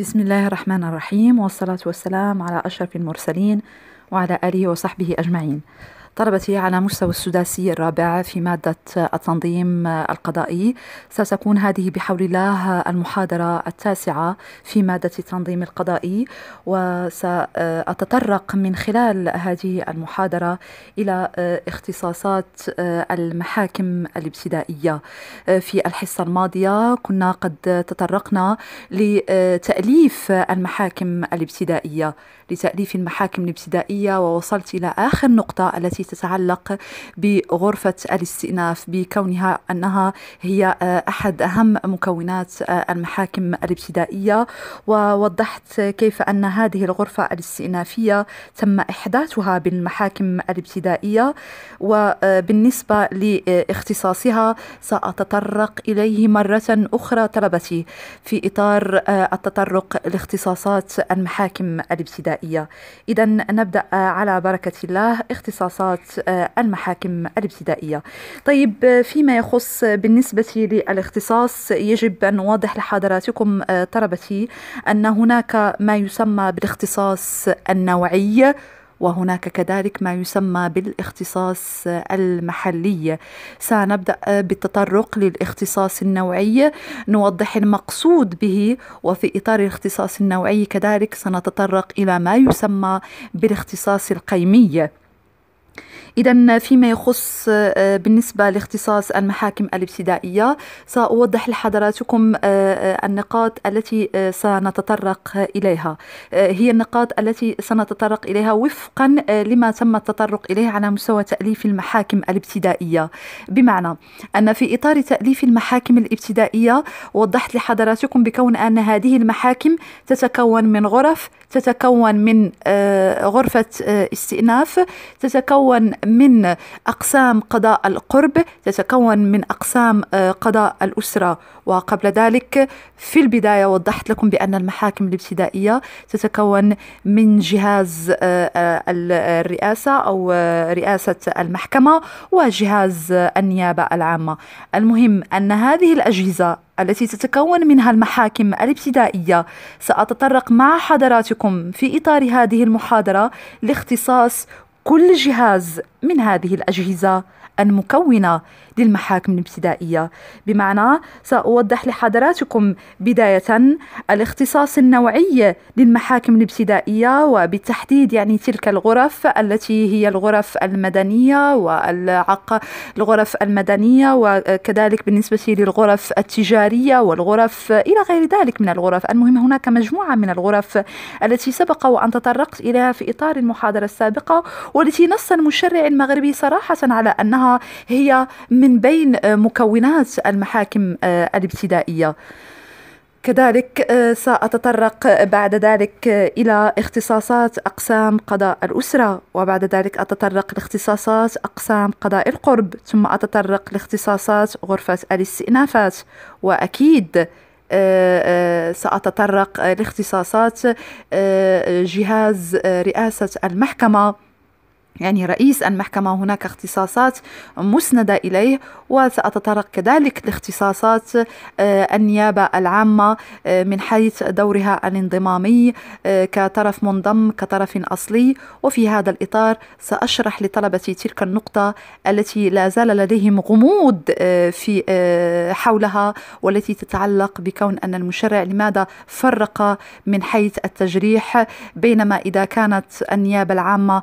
بسم الله الرحمن الرحيم والصلاة والسلام على أشرف المرسلين وعلى آله وصحبه أجمعين طلبت هي على مستوى السداسي الرابع في مادة التنظيم القضائي ستكون هذه بحول الله المحاضرة التاسعة في مادة التنظيم القضائي وسأتطرق من خلال هذه المحاضرة إلى اختصاصات المحاكم الابتدائية في الحصة الماضية كنا قد تطرقنا لتأليف المحاكم الابتدائية لتأليف المحاكم الابتدائية ووصلت إلى آخر نقطة التي تتعلق بغرفة الاستئناف بكونها أنها هي آه، أحد أهم مكونات آه، المحاكم الابتدائية ووضحت كيف أن هذه الغرفة الاستئنافية تم إحداثها بالمحاكم الابتدائية وبالنسبة آه، لاختصاصها سأتطرق إليه مرة أخرى طلبتي في إطار التطرق لاختصاصات المحاكم الابتدائية الجزائية إذا نبدأ على بركة الله اختصاصات آه، المحاكم الابتدائية طيب آه، فيما يخص بالنسبة للاختصاص يجب أن أوضح لحضراتكم آه، طلبتي أن هناك ما يسمى بالاختصاص النوعي وهناك كذلك ما يسمى بالاختصاص المحلي سنبدأ بالتطرق للاختصاص النوعي نوضح المقصود به وفي إطار الاختصاص النوعي كذلك سنتطرق إلى ما يسمى بالاختصاص القيمي إذا فيما يخص آه، بالنسبة لاختصاص المحاكم الابتدائية سأوضح لحضراتكم آه، آه، النقاط التي سنتطرق إليها هي النقاط التي سنتطرق إليها وفقا لما تم التطرق إليه على مستوى تأليف المحاكم الابتدائية بمعنى أن في إطار تأليف المحاكم الابتدائية وضحت لحضراتكم بكون أن هذه المحاكم تتكون من غرف تتكون من غرفة استئناف تتكون من أقسام قضاء القرب تتكون من أقسام آه، قضاء الأسرة وقبل ذلك في البداية وضحت لكم بأن المحاكم الابتدائية تتكون من جهاز آه، آه، الرئاسة أو رئاسة المحكمة وجهاز النيابة العامة المهم أن هذه الأجهزة التي تتكون منها المحاكم الابتدائية سأتطرق مع حضراتكم في إطار هذه المحاضرة لاختصاص كل جهاز من هذه الأجهزة المكونة للمحاكم الابتدائية بمعنى سأوضح لحضراتكم بداية الاختصاص النوعي للمحاكم الابتدائية وبالتحديد يعني تلك الغرف التي هي الغرف المدنية والعق الغرف المدنية وكذلك بالنسبة للغرف التجارية والغرف إلى غير ذلك من الغرف المهم هناك مجموعة من الغرف التي سبق وأن تطرقت إليها في إطار المحاضرة السابقة والتي نص المشرع المغربي صراحة على أنها هي من من بين آه، مكونات المحاكم آه، الابتدائيه كذلك آه، سأتطرق بعد ذلك إلى اختصاصات أقسام قضاء الأسرة وبعد ذلك أتطرق لاختصاصات أقسام قضاء القرب ثم أتطرق لاختصاصات غرفة الاستئنافات وأكيد سأتطرق لاختصاصات جهاز رئاسة المحكمة يعني رئيس المحكمة هناك اختصاصات مسندة إليه وسأتطرق كذلك لاختصاصات آه، النيابة العامة آه، من حيث دورها الانضمامي آه، كطرف منضم كطرف أصلي وفي هذا الإطار سأشرح لطلبتي تلك النقطة التي لا زال لديهم غموض في حولها والتي تتعلق بكون أن المشرع لماذا فرق من حيث التجريح بينما إذا كانت النيابة العامة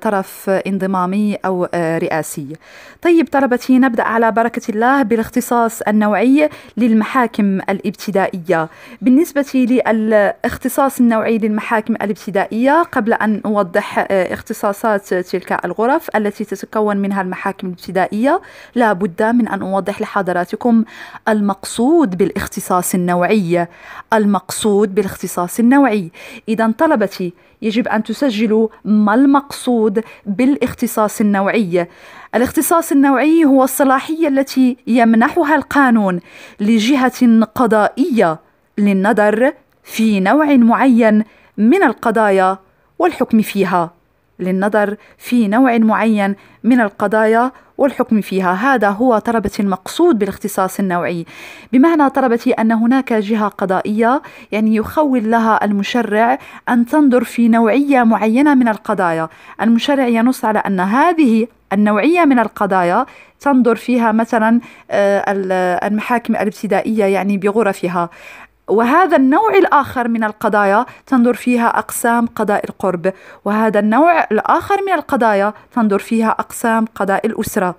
طرف مواقف انضمامية أو آه، رئاسية طيب طلبتي نبدأ على بركة الله بالاختصاص النوعي للمحاكم الابتدائية بالنسبة للاختصاص النوعي للمحاكم الابتدائية قبل أن أوضح آه، اختصاصات تلك الغرف التي تتكون منها المحاكم الابتدائية لا بد من أن أوضح لحضراتكم المقصود بالاختصاص النوعي المقصود بالاختصاص النوعي إذا طلبتي يجب أن تسجلوا ما المقصود بالاختصاص النوعي الاختصاص النوعي هو الصلاحيه التي يمنحها القانون لجهه قضائيه للنظر في نوع معين من القضايا والحكم فيها للنظر في نوع معين من القضايا والحكم فيها هذا هو طربة المقصود بالاختصاص النوعي بمعنى طربة أن هناك جهة قضائية يعني يخول لها المشرع أن تنظر في نوعية معينة من القضايا المشرع ينص على أن هذه النوعية من القضايا تنظر فيها مثلا آه، المحاكم الابتدائية يعني بغرفها وهذا النوع الآخر من القضايا تنظر فيها أقسام قضاء القرب وهذا النوع الآخر من القضايا تنظر فيها أقسام قضاء الأسرة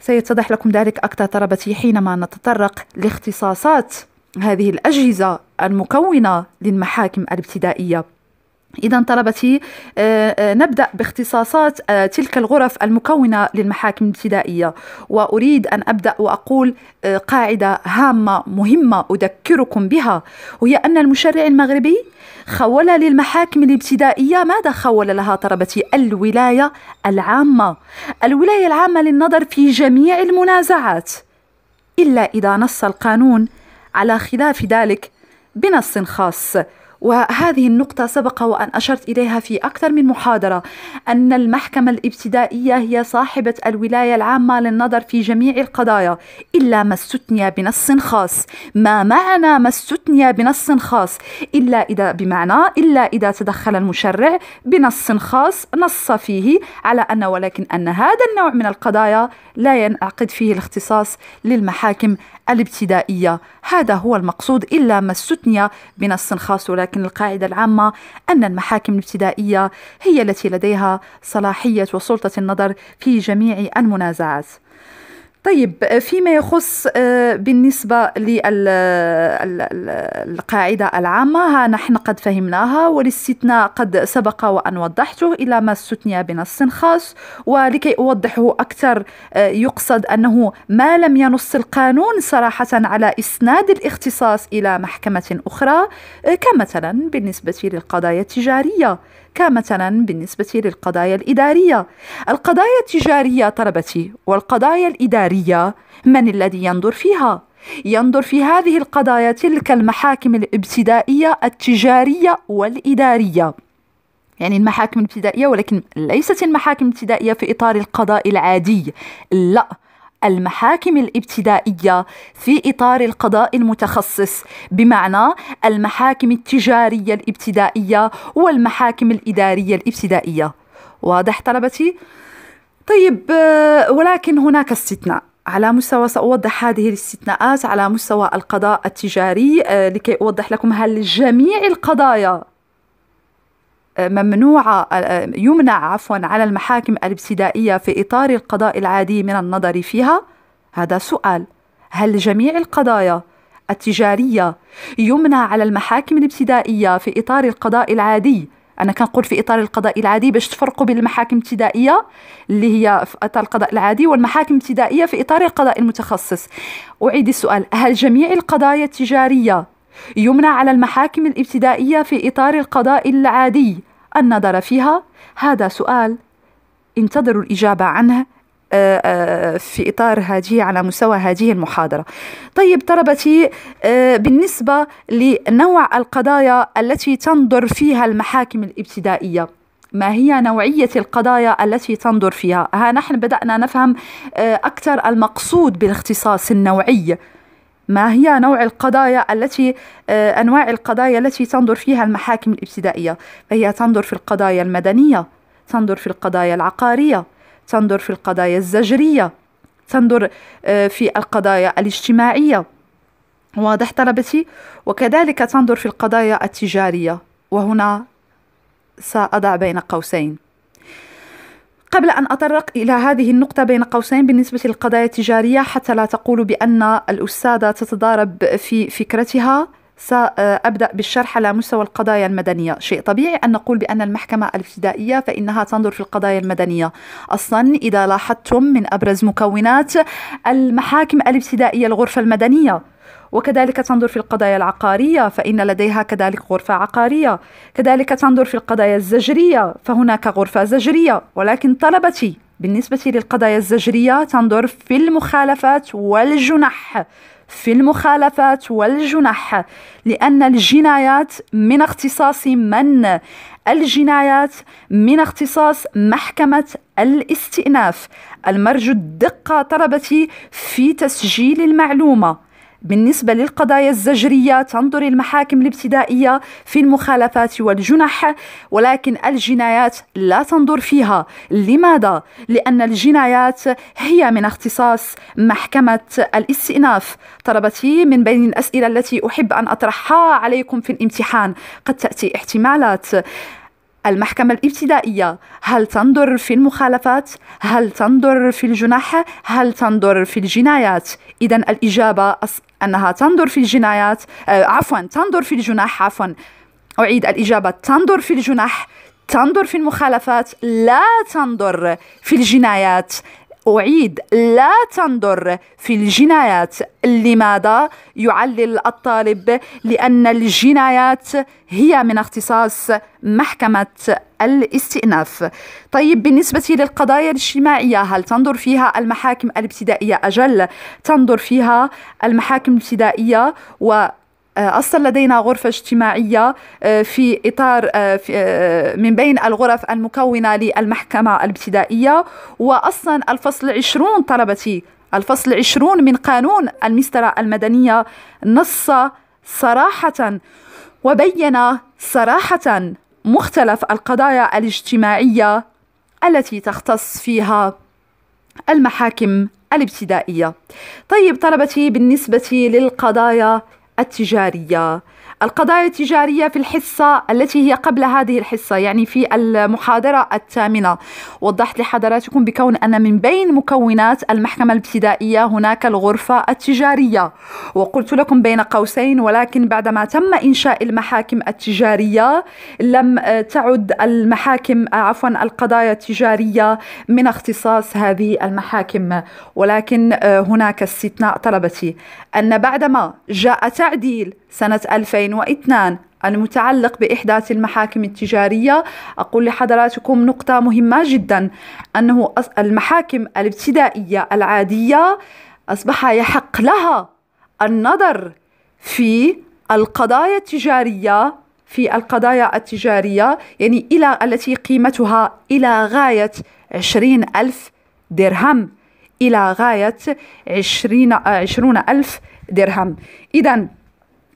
سيتضح لكم ذلك أكثر طلبتي حينما نتطرق لاختصاصات هذه الأجهزة المكونة للمحاكم الابتدائية إذا طلبتي آه، آه، نبدأ باختصاصات آه، تلك الغرف المكونة للمحاكم الابتدائية وأريد أن أبدأ وأقول قاعدة هامة مهمة أذكركم بها وهي أن المشرع المغربي خول للمحاكم الابتدائية ماذا خول لها طلبتي الولاية العامة الولاية العامة للنظر في جميع المنازعات إلا إذا نص القانون على خلاف ذلك بنص خاص وهذه النقطة سبق وأن أشرت إليها في أكثر من محاضرة أن المحكمة الابتدائية هي صاحبة الولاية العامة للنظر في جميع القضايا إلا ما استثني بنص خاص ما معنى ما استثني بنص خاص إلا إذا بمعنى إلا إذا تدخل المشرع بنص خاص نص فيه على أن ولكن أن هذا النوع من القضايا لا ينعقد فيه الاختصاص للمحاكم الابتدائية هذا هو المقصود إلا ما استثني بنص خاص ولكن القاعدة العامة أن المحاكم الابتدائية هي التي لديها صلاحية وسلطة النظر في جميع المنازعات طيب آه، فيما يخص آه، بالنسبة للقاعدة العامة ها نحن قد فهمناها والاستثناء قد سبق وأن وضحته إلى ما استثني بنص خاص ولكي أوضحه أكثر آه، يقصد أنه ما لم ينص القانون صراحة على إسناد الاختصاص إلى محكمة أخرى كمثلا بالنسبة للقضايا التجارية كمثلا بالنسبة للقضايا الإدارية القضايا التجارية طلبتي والقضايا الإدارية من الذي ينظر فيها؟ ينظر في هذه القضايا تلك المحاكم الابتدائية التجارية والإدارية يعني المحاكم الابتدائية ولكن ليست المحاكم الابتدائية في إطار القضاء العادي لا المحاكم الابتدائيه في اطار القضاء المتخصص بمعنى المحاكم التجاريه الابتدائيه والمحاكم الاداريه الابتدائيه واضح طلبتي طيب ولكن هناك استثناء على مستوى سأوضح هذه الاستثناءات على مستوى القضاء التجاري لكي أوضح لكم هل جميع القضايا ممنوعة يمنع عفوا على المحاكم الابتدائية في إطار القضاء العادي من النظر فيها؟ هذا سؤال هل جميع القضايا التجارية يمنع على المحاكم الابتدائية في إطار القضاء العادي انا كنقول في اطار القضاء العادي باش تفرقوا بين المحاكم الابتدائيه اللي هي في اطار القضاء العادي والمحاكم الابتدائيه في اطار القضاء المتخصص اعيد السؤال هل جميع القضايا التجاريه يمنع على المحاكم الابتدائية في إطار القضاء العادي النظر فيها هذا سؤال انتظروا الإجابة عنه آه، آه، في إطار هذه على مستوى هذه المحاضرة طيب طلبتي آه، بالنسبة لنوع القضايا التي تنظر فيها المحاكم الابتدائية ما هي نوعية القضايا التي تنظر فيها ها نحن بدأنا نفهم أكثر المقصود بالاختصاص النوعي ما هي نوع القضايا التي آه، أنواع القضايا التي تنظر فيها المحاكم الابتدائية فهي تنظر في القضايا المدنية تنظر في القضايا العقارية تنظر في القضايا الزجرية تنظر آه، في القضايا الاجتماعية واضح طلبتي وكذلك تنظر في القضايا التجارية وهنا سأضع بين قوسين قبل أن أتطرق إلى هذه النقطة بين قوسين بالنسبة للقضايا التجارية حتى لا تقولوا بأن الأستاذة تتضارب في فكرتها سأبدأ بالشرح على مستوى القضايا المدنية شيء طبيعي أن نقول بأن المحكمة الابتدائية فإنها تنظر في القضايا المدنية أصلا إذا لاحظتم من أبرز مكونات المحاكم الابتدائية الغرفة المدنية وكذلك تنظر في القضايا العقارية فإن لديها كذلك غرفة عقارية كذلك تنظر في القضايا الزجرية فهناك غرفة زجرية ولكن طلبتي بالنسبة للقضايا الزجرية تنظر في المخالفات والجنح في المخالفات والجنح لأن الجنايات من اختصاص من؟ الجنايات من اختصاص محكمة الاستئناف المرجو الدقة طلبتي في تسجيل المعلومة بالنسبة للقضايا الزجرية تنظر المحاكم الابتدائية في المخالفات والجنح ولكن الجنايات لا تنظر فيها لماذا؟ لأن الجنايات هي من اختصاص محكمة الاستئناف طلبتي من بين الأسئلة التي أحب أن أطرحها عليكم في الامتحان قد تأتي احتمالات المحكمة الابتدائية هل تنظر في المخالفات؟ هل تنظر في الجناح؟ هل تنظر في الجنايات؟ إذا الإجابة أنها تنظر في الجنايات آه عفوا تنظر في الجناح عفوا أعيد الإجابة تنظر في الجناح تنظر في المخالفات لا تنظر في الجنايات أعيد لا تنظر في الجنايات لماذا يعلل الطالب لأن الجنايات هي من اختصاص محكمة الاستئناف طيب بالنسبة للقضايا الاجتماعية هل تنظر فيها المحاكم الابتدائية أجل تنظر فيها المحاكم الابتدائية و آه، أصلا لدينا غرفة اجتماعية آه، في إطار آه، من بين الغرف المكونة للمحكمة الابتدائية وأصلا الفصل عشرون طلبتي الفصل عشرون من قانون المسترة المدنية نص صراحة وبين صراحة مختلف القضايا الاجتماعية التي تختص فيها المحاكم الابتدائية طيب طلبتي بالنسبة للقضايا التجارية القضايا التجارية في الحصة التي هي قبل هذه الحصة يعني في المحاضرة الثامنة وضحت لحضراتكم بكون أن من بين مكونات المحكمة الابتدائية هناك الغرفة التجارية وقلت لكم بين قوسين ولكن بعدما تم إنشاء المحاكم التجارية لم تعد المحاكم عفوا القضايا التجارية من اختصاص هذه المحاكم ولكن هناك استثناء طلبتي أن بعدما جاء تعديل سنة 2002 المتعلق بإحداث المحاكم التجارية أقول لحضراتكم نقطة مهمة جدا أنه المحاكم الابتدائية العادية أصبح يحق لها النظر في القضايا التجارية في القضايا التجارية يعني إلى التي قيمتها إلى غاية 20 ألف درهم إلى غاية 20 ألف درهم إذا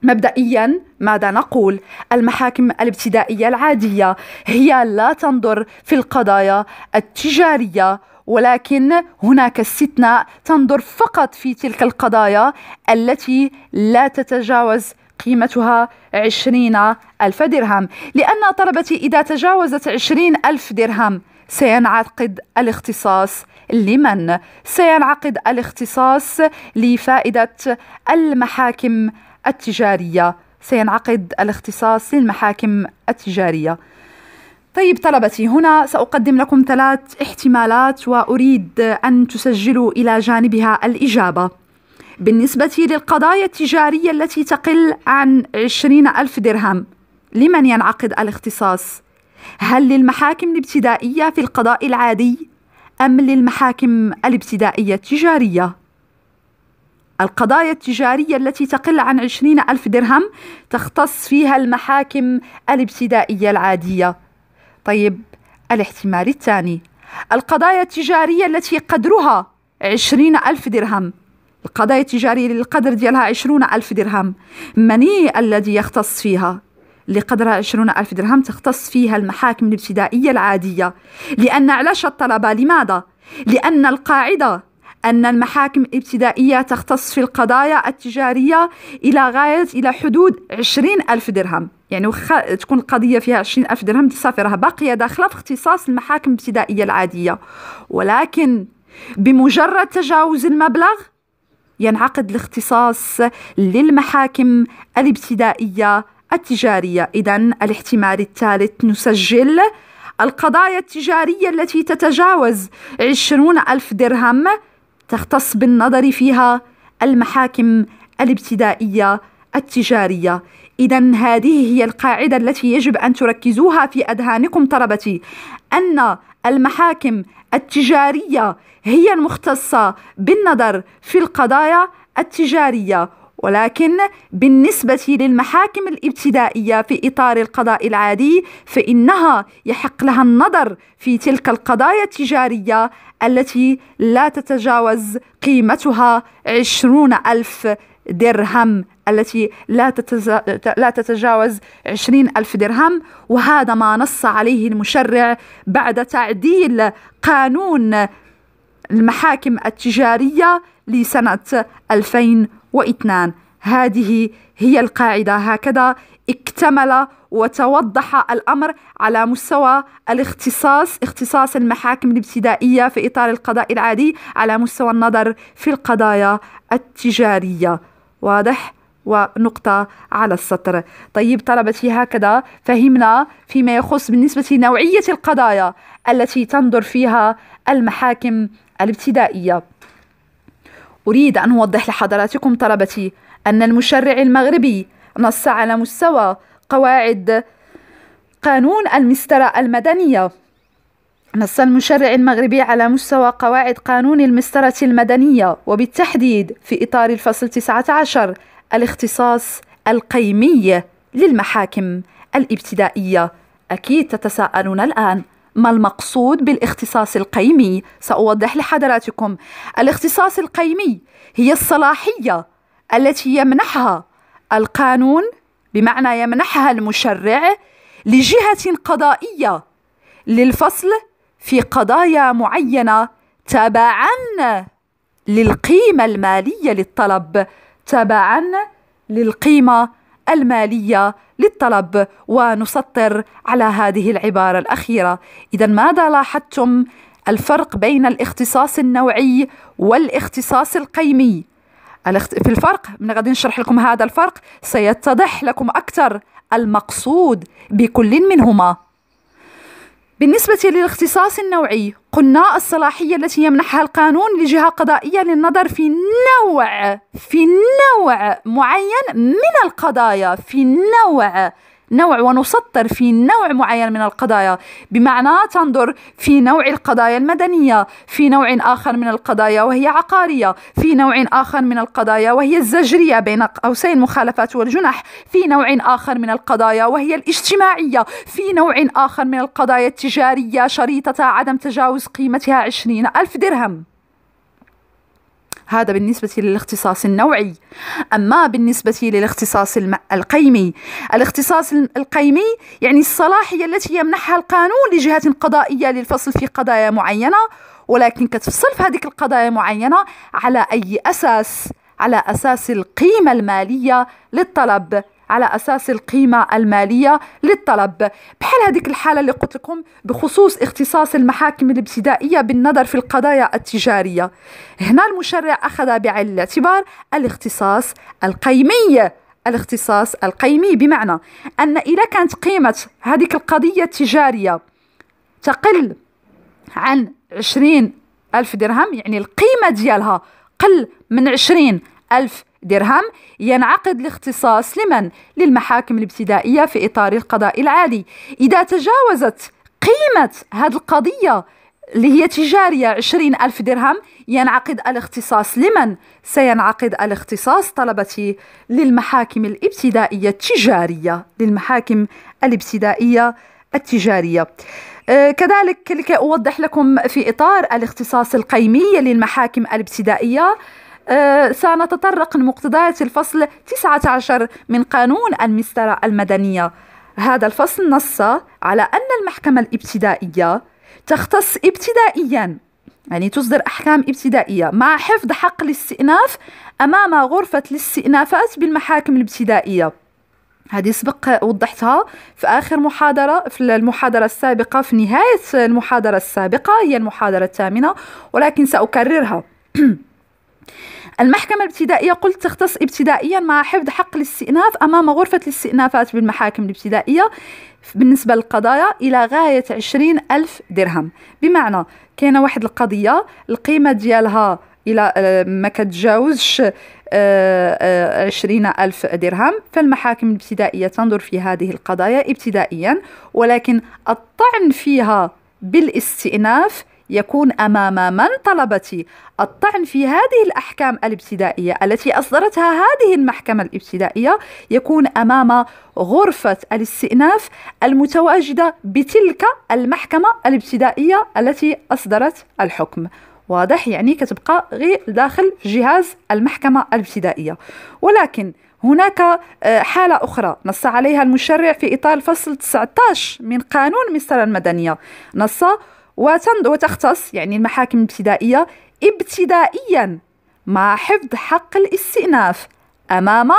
مبدئيا ماذا نقول المحاكم الابتدائيه العاديه هي لا تنظر في القضايا التجاريه ولكن هناك استثناء تنظر فقط في تلك القضايا التي لا تتجاوز قيمتها عشرين ألف درهم لأن طلبتي إذا تجاوزت عشرين ألف درهم سينعقد الاختصاص لمن؟ سينعقد الاختصاص لفائدة المحاكم التجارية سينعقد الاختصاص للمحاكم التجارية طيب طلبتي هنا سأقدم لكم ثلاث احتمالات وأريد أن تسجلوا إلى جانبها الإجابة بالنسبة للقضايا التجارية التي تقل عن عشرين ألف درهم لمن ينعقد الاختصاص؟ هل للمحاكم الابتدائية في القضاء العادي أم للمحاكم الابتدائية التجارية؟ القضايا التجارية التي تقل عن عشرين ألف درهم تختص فيها المحاكم الابتدائية العادية طيب الاحتمال الثاني القضايا التجارية التي قدرها عشرين ألف درهم القضايا التجارية اللي القدر ديالها عشرون ألف درهم مني الذي يختص فيها اللي قدرها عشرون ألف درهم تختص فيها المحاكم الابتدائية العادية لأن علاش الطلبة لماذا؟ لأن القاعدة أن المحاكم الابتدائية تختص في القضايا التجارية إلى غاية إلى حدود 20 ألف درهم يعني وخ... تكون القضية فيها 20 ألف درهم تسافرها باقية داخلة في اختصاص المحاكم الابتدائية العادية ولكن بمجرد تجاوز المبلغ ينعقد الاختصاص للمحاكم الابتدائية التجارية إذا الاحتمال الثالث نسجل القضايا التجارية التي تتجاوز عشرون ألف درهم تختص بالنظر فيها المحاكم الابتدائيه التجاريه اذا هذه هي القاعده التي يجب ان تركزوها في اذهانكم طلبتي ان المحاكم التجاريه هي المختصه بالنظر في القضايا التجاريه ولكن بالنسبة للمحاكم الابتدائية في إطار القضاء العادي فإنها يحق لها النظر في تلك القضايا التجارية التي لا تتجاوز قيمتها عشرون ألف درهم التي لا, تتز... لا تتجاوز عشرين ألف درهم وهذا ما نص عليه المشرع بعد تعديل قانون المحاكم التجارية لسنة 2002 هذه هي القاعدة هكذا اكتمل وتوضح الأمر على مستوى الاختصاص اختصاص المحاكم الابتدائية في إطار القضاء العادي على مستوى النظر في القضايا التجارية واضح؟ ونقطة على السطر طيب طلبتي هكذا فهمنا فيما يخص بالنسبة لنوعية القضايا التي تنظر فيها المحاكم الابتدائية أريد أن أوضح لحضراتكم طلبتي أن المشرع المغربي نص على مستوى قواعد قانون المسطرة المدنية نص المشرع المغربي على مستوى قواعد قانون المسطرة المدنية وبالتحديد في إطار الفصل 19 الاختصاص القيمي للمحاكم الابتدائية أكيد تتساءلون الآن ما المقصود بالاختصاص القيمي سأوضح لحضراتكم الاختصاص القيمي هي الصلاحية التي يمنحها القانون بمعنى يمنحها المشرع لجهة قضائية للفصل في قضايا معينة تبعا للقيمة المالية للطلب تبعا للقيمة المالية للطلب ونسطر على هذه العبارة الأخيرة إذا ماذا لاحظتم الفرق بين الاختصاص النوعي والاختصاص القيمي في الفرق من غادي نشرح لكم هذا الفرق سيتضح لكم أكثر المقصود بكل منهما بالنسبة للاختصاص النوعي قلنا الصلاحية التي يمنحها القانون لجهة قضائية للنظر في نوع في نوع معين من القضايا في نوع نوع ونسطر في نوع معين من القضايا بمعنى تنظر في نوع القضايا المدنية في نوع آخر من القضايا وهي عقارية في نوع آخر من القضايا وهي الزجرية بين قوسين مخالفات والجنح في نوع آخر من القضايا وهي الاجتماعية في نوع آخر من القضايا التجارية شريطة عدم تجاوز قيمتها عشرين ألف درهم هذا بالنسبة للاختصاص النوعي أما بالنسبة للاختصاص القيمي الاختصاص القيمي يعني الصلاحية التي يمنحها القانون لجهة قضائية للفصل في قضايا معينة ولكن كتفصل في هذه القضايا معينة على أي أساس على أساس القيمة المالية للطلب على أساس القيمة المالية للطلب بحال هذيك الحالة اللي قلت لكم بخصوص اختصاص المحاكم الابتدائية بالنظر في القضايا التجارية هنا المشرع أخذ بعين الاعتبار الاختصاص القيمي الاختصاص القيمي بمعنى أن إذا كانت قيمة هذيك القضية التجارية تقل عن عشرين ألف درهم يعني القيمة ديالها قل من عشرين ألف درهم ينعقد الاختصاص لمن؟ للمحاكم الابتدائية في إطار القضاء العادي إذا تجاوزت قيمة هذه القضية اللي هي تجارية عشرين ألف درهم ينعقد الاختصاص لمن؟ سينعقد الاختصاص طلبتي للمحاكم الابتدائية التجارية للمحاكم الابتدائية التجارية آه، كذلك لكي أوضح لكم في إطار الاختصاص القيمي للمحاكم الابتدائية آه، سنتطرق لمقتضيات الفصل 19 من قانون المسطرة المدنية هذا الفصل نص على أن المحكمة الابتدائية تختص ابتدائيا يعني تصدر أحكام ابتدائية مع حفظ حق الاستئناف أمام غرفة الاستئنافات بالمحاكم الابتدائية هذه سبق وضحتها في آخر محاضرة في المحاضرة السابقة في نهاية المحاضرة السابقة هي المحاضرة الثامنة ولكن سأكررها المحكمة الابتدائية قلت تختص ابتدائيا مع حفظ حق الاستئناف أمام غرفة الاستئنافات بالمحاكم الابتدائية بالنسبة للقضايا إلى غاية عشرين ألف درهم بمعنى كاينة واحد القضية القيمة ديالها إلى آه، ما كتجاوزش آه، آه، عشرين ألف درهم فالمحاكم الابتدائية تنظر في هذه القضايا ابتدائيا ولكن الطعن فيها بالاستئناف يكون أمام من طلبت الطعن في هذه الأحكام الابتدائية التي أصدرتها هذه المحكمة الابتدائية يكون أمام غرفة الاستئناف المتواجدة بتلك المحكمة الابتدائية التي أصدرت الحكم واضح يعني كتبقى غير داخل جهاز المحكمة الابتدائية ولكن هناك آه، حالة أخرى نص عليها المشرع في إطار فصل 19 من قانون مصر المدنية نص وتختص يعني المحاكم الابتدائية ابتدائيا مع حفظ حق الاستئناف أمام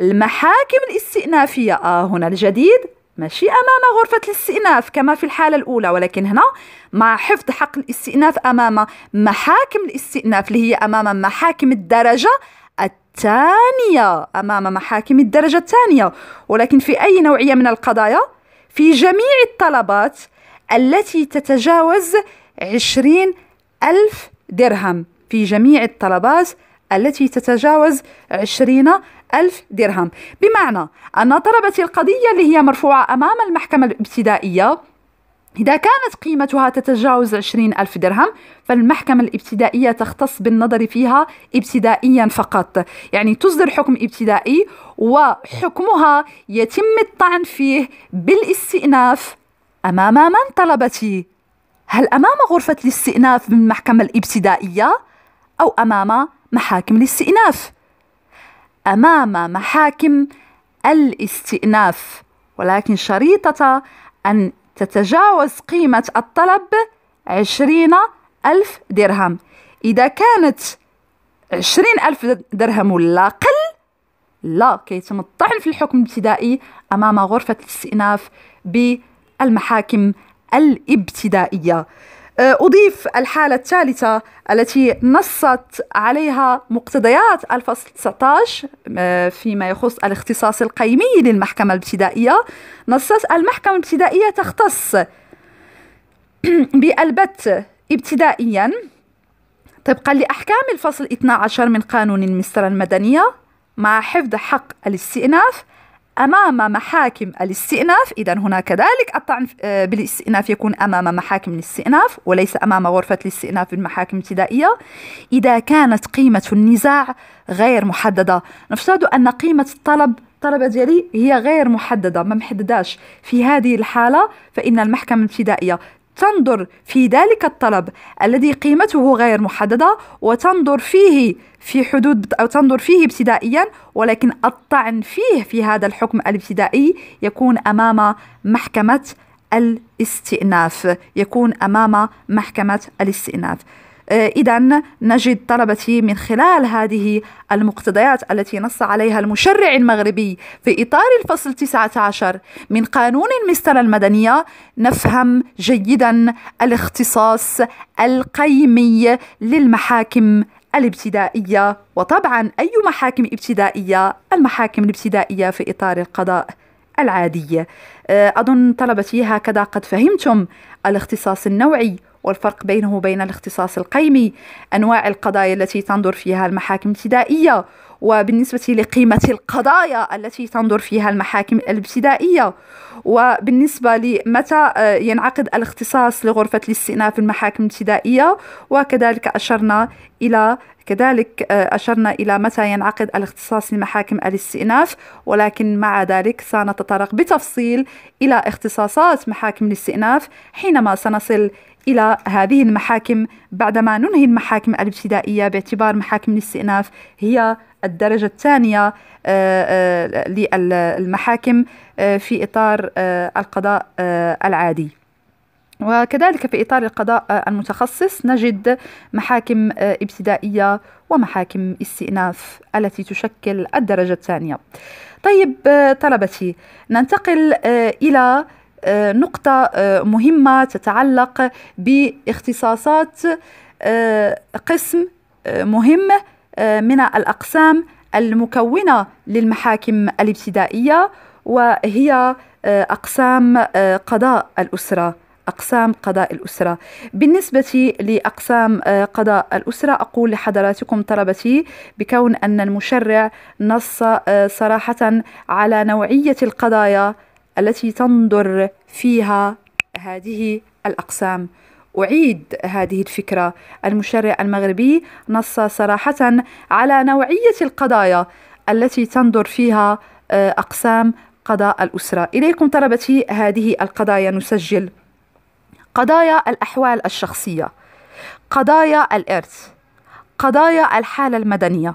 المحاكم الاستئنافية آه هنا الجديد ماشي أمام غرفة الاستئناف كما في الحالة الأولى ولكن هنا مع حفظ حق الاستئناف أمام محاكم الاستئناف اللي هي أمام محاكم الدرجة الثانية أمام محاكم الدرجة الثانية ولكن في أي نوعية من القضايا في جميع الطلبات التي تتجاوز عشرين ألف درهم في جميع الطلبات التي تتجاوز عشرين ألف درهم بمعنى أن طلبة القضية اللي هي مرفوعة أمام المحكمة الابتدائية إذا كانت قيمتها تتجاوز 20 ألف درهم فالمحكمة الابتدائية تختص بالنظر فيها ابتدائيا فقط يعني تصدر حكم ابتدائي وحكمها يتم الطعن فيه بالاستئناف أمام من طلبتي؟ هل أمام غرفة الاستئناف من المحكمة الابتدائية؟ أو أمام محاكم الاستئناف؟ أمام محاكم الاستئناف ولكن شريطة أن تتجاوز قيمة الطلب عشرين ألف درهم إذا كانت عشرين ألف درهم ولا أقل لا كيتم الطعن في الحكم الابتدائي أمام غرفة الاستئناف ب المحاكم الابتدائيه أه، أضيف الحالة الثالثة التي نصت عليها مقتضيات الفصل 19 أه، فيما يخص الاختصاص القيمي للمحكمة الابتدائية نصت المحكمة الابتدائية تختص بالبت ابتدائيا طبقا لأحكام الفصل 12 من قانون المسترة المدنية مع حفظ حق الاستئناف أمام محاكم الاستئناف إذا هنا كذلك الطعن آه، بالاستئناف يكون أمام محاكم الاستئناف وليس أمام غرفة الاستئناف بالمحاكم الابتدائية إذا كانت قيمة النزاع غير محددة نفترض أن قيمة الطلب الطلبة ديالي هي غير محددة ما محدداش في هذه الحالة فإن المحكمة الابتدائية تنظر في ذلك الطلب الذي قيمته غير محددة وتنظر فيه في حدود أو تنظر فيه ابتدائيا ولكن الطعن فيه في هذا الحكم الابتدائي يكون أمام محكمة الاستئناف يكون أمام محكمة الاستئناف آه، إذا نجد طلبتي من خلال هذه المقتضيات التي نص عليها المشرع المغربي في إطار الفصل 19 من قانون المسترة المدنية نفهم جيدا الاختصاص القيمي للمحاكم الابتدائية وطبعا أي محاكم ابتدائية المحاكم الابتدائية في إطار القضاء العادية آه، أظن طلبتي هكذا قد فهمتم الاختصاص النوعي والفرق بينه وبين الاختصاص القيمي أنواع القضايا التي تنظر فيها المحاكم الابتدائية وبالنسبة لقيمة القضايا التي تنظر فيها المحاكم الابتدائية وبالنسبة لمتى آه، ينعقد الاختصاص لغرفة الاستئناف المحاكم الابتدائية وكذلك أشرنا إلى كذلك آه، أشرنا إلى متى ينعقد الاختصاص لمحاكم الاستئناف ولكن مع ذلك سنتطرق بتفصيل إلى اختصاصات محاكم الاستئناف حينما سنصل إلى هذه المحاكم بعدما ننهي المحاكم الابتدائية باعتبار محاكم الاستئناف هي الدرجة الثانية آه، آه، للمحاكم آه، في إطار القضاء العادي وكذلك في إطار القضاء المتخصص نجد محاكم ابتدائية ومحاكم استئناف التي تشكل الدرجة الثانية طيب طلبتي ننتقل إلى آه، نقطة آه، مهمة تتعلق باختصاصات آه، قسم مهم من الأقسام المكونة للمحاكم الابتدائية وهي أقسام قضاء الأسرة أقسام قضاء الأسرة بالنسبة لأقسام قضاء الأسرة أقول لحضراتكم طلبتي بكون أن المشرع نص صراحة على نوعية القضايا التي تنظر فيها هذه الأقسام أعيد هذه الفكرة المشرع المغربي نص صراحة على نوعية القضايا التي تنظر فيها آه، أقسام قضاء الأسرة إليكم طلبتي هذه القضايا نسجل قضايا الأحوال الشخصية قضايا الإرث قضايا الحالة المدنية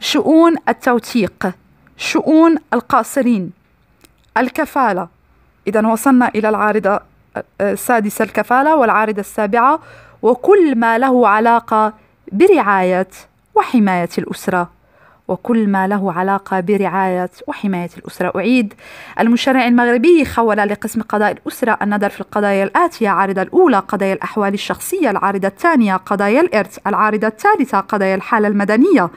شؤون التوثيق شؤون القاصرين الكفالة إذا وصلنا إلى العارضة آه، السادسة الكفالة والعارضة السابعة وكل ما له علاقة برعاية وحماية الأسرة وكل ما له علاقة برعاية وحماية الأسرة أعيد المشرع المغربي خول لقسم قضاء الأسرة النظر في القضايا الآتية العارضة الأولى قضايا الأحوال الشخصية العارضة الثانية قضايا الإرث العارضة الثالثة قضايا الحالة المدنية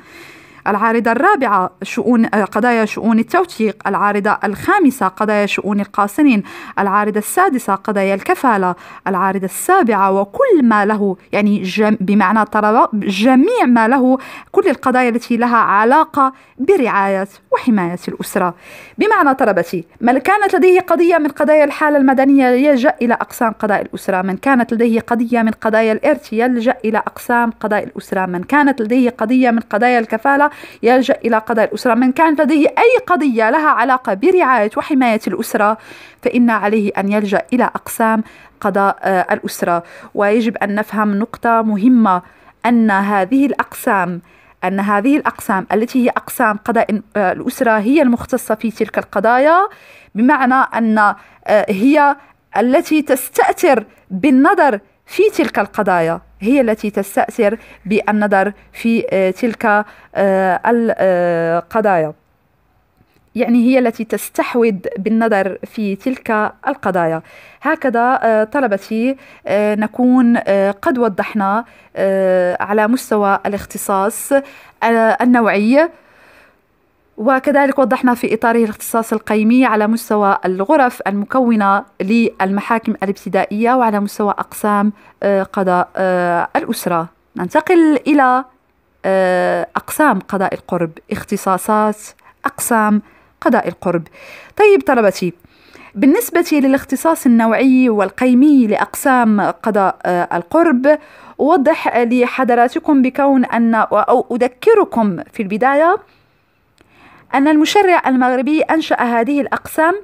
العارضة الرابعة شؤون آه، قضايا شؤون التوثيق العارضة الخامسة قضايا شؤون القاصرين العارضة السادسة قضايا الكفالة العارضة السابعة وكل ما له يعني جم بمعنى جميع ما له كل القضايا التي لها علاقة برعاية وحماية الأسرة بمعنى طلبتي من كانت لديه قضية من قضايا الحالة المدنية يلجأ إلى أقسام قضاء الأسرة من كانت لديه قضية من قضايا الإرث يلجأ إلى أقسام قضاء الأسرة من كانت لديه قضية من قضايا الكفالة يلجأ إلى قضاء الأسرة من كان لديه أي قضية لها علاقة برعاية وحماية الأسرة فإن عليه أن يلجأ إلى أقسام قضاء آه، الأسرة ويجب أن نفهم نقطة مهمة أن هذه الأقسام أن هذه الأقسام التي هي أقسام قضاء آه، الأسرة هي المختصة في تلك القضايا بمعنى أن آه، هي التي تستأثر بالنظر في تلك القضايا هي التي تستأثر بالنظر في آه، تلك آه، القضايا يعني هي التي تستحوذ بالنظر في تلك القضايا هكذا آه، طلبتي نكون قد وضحنا على مستوى الاختصاص النوعي وكذلك وضحنا في إطاره الاختصاص القيمي على مستوى الغرف المكونة للمحاكم الابتدائية وعلى مستوى أقسام آه، قضاء آه، الأسرة ننتقل إلى آه، أقسام قضاء القرب اختصاصات أقسام قضاء القرب طيب طلبتي بالنسبة للاختصاص النوعي والقيمي لأقسام قضاء القرب أوضح لحضراتكم بكون أن أو أذكركم في البداية أن المشرع المغربي أنشأ هذه الأقسام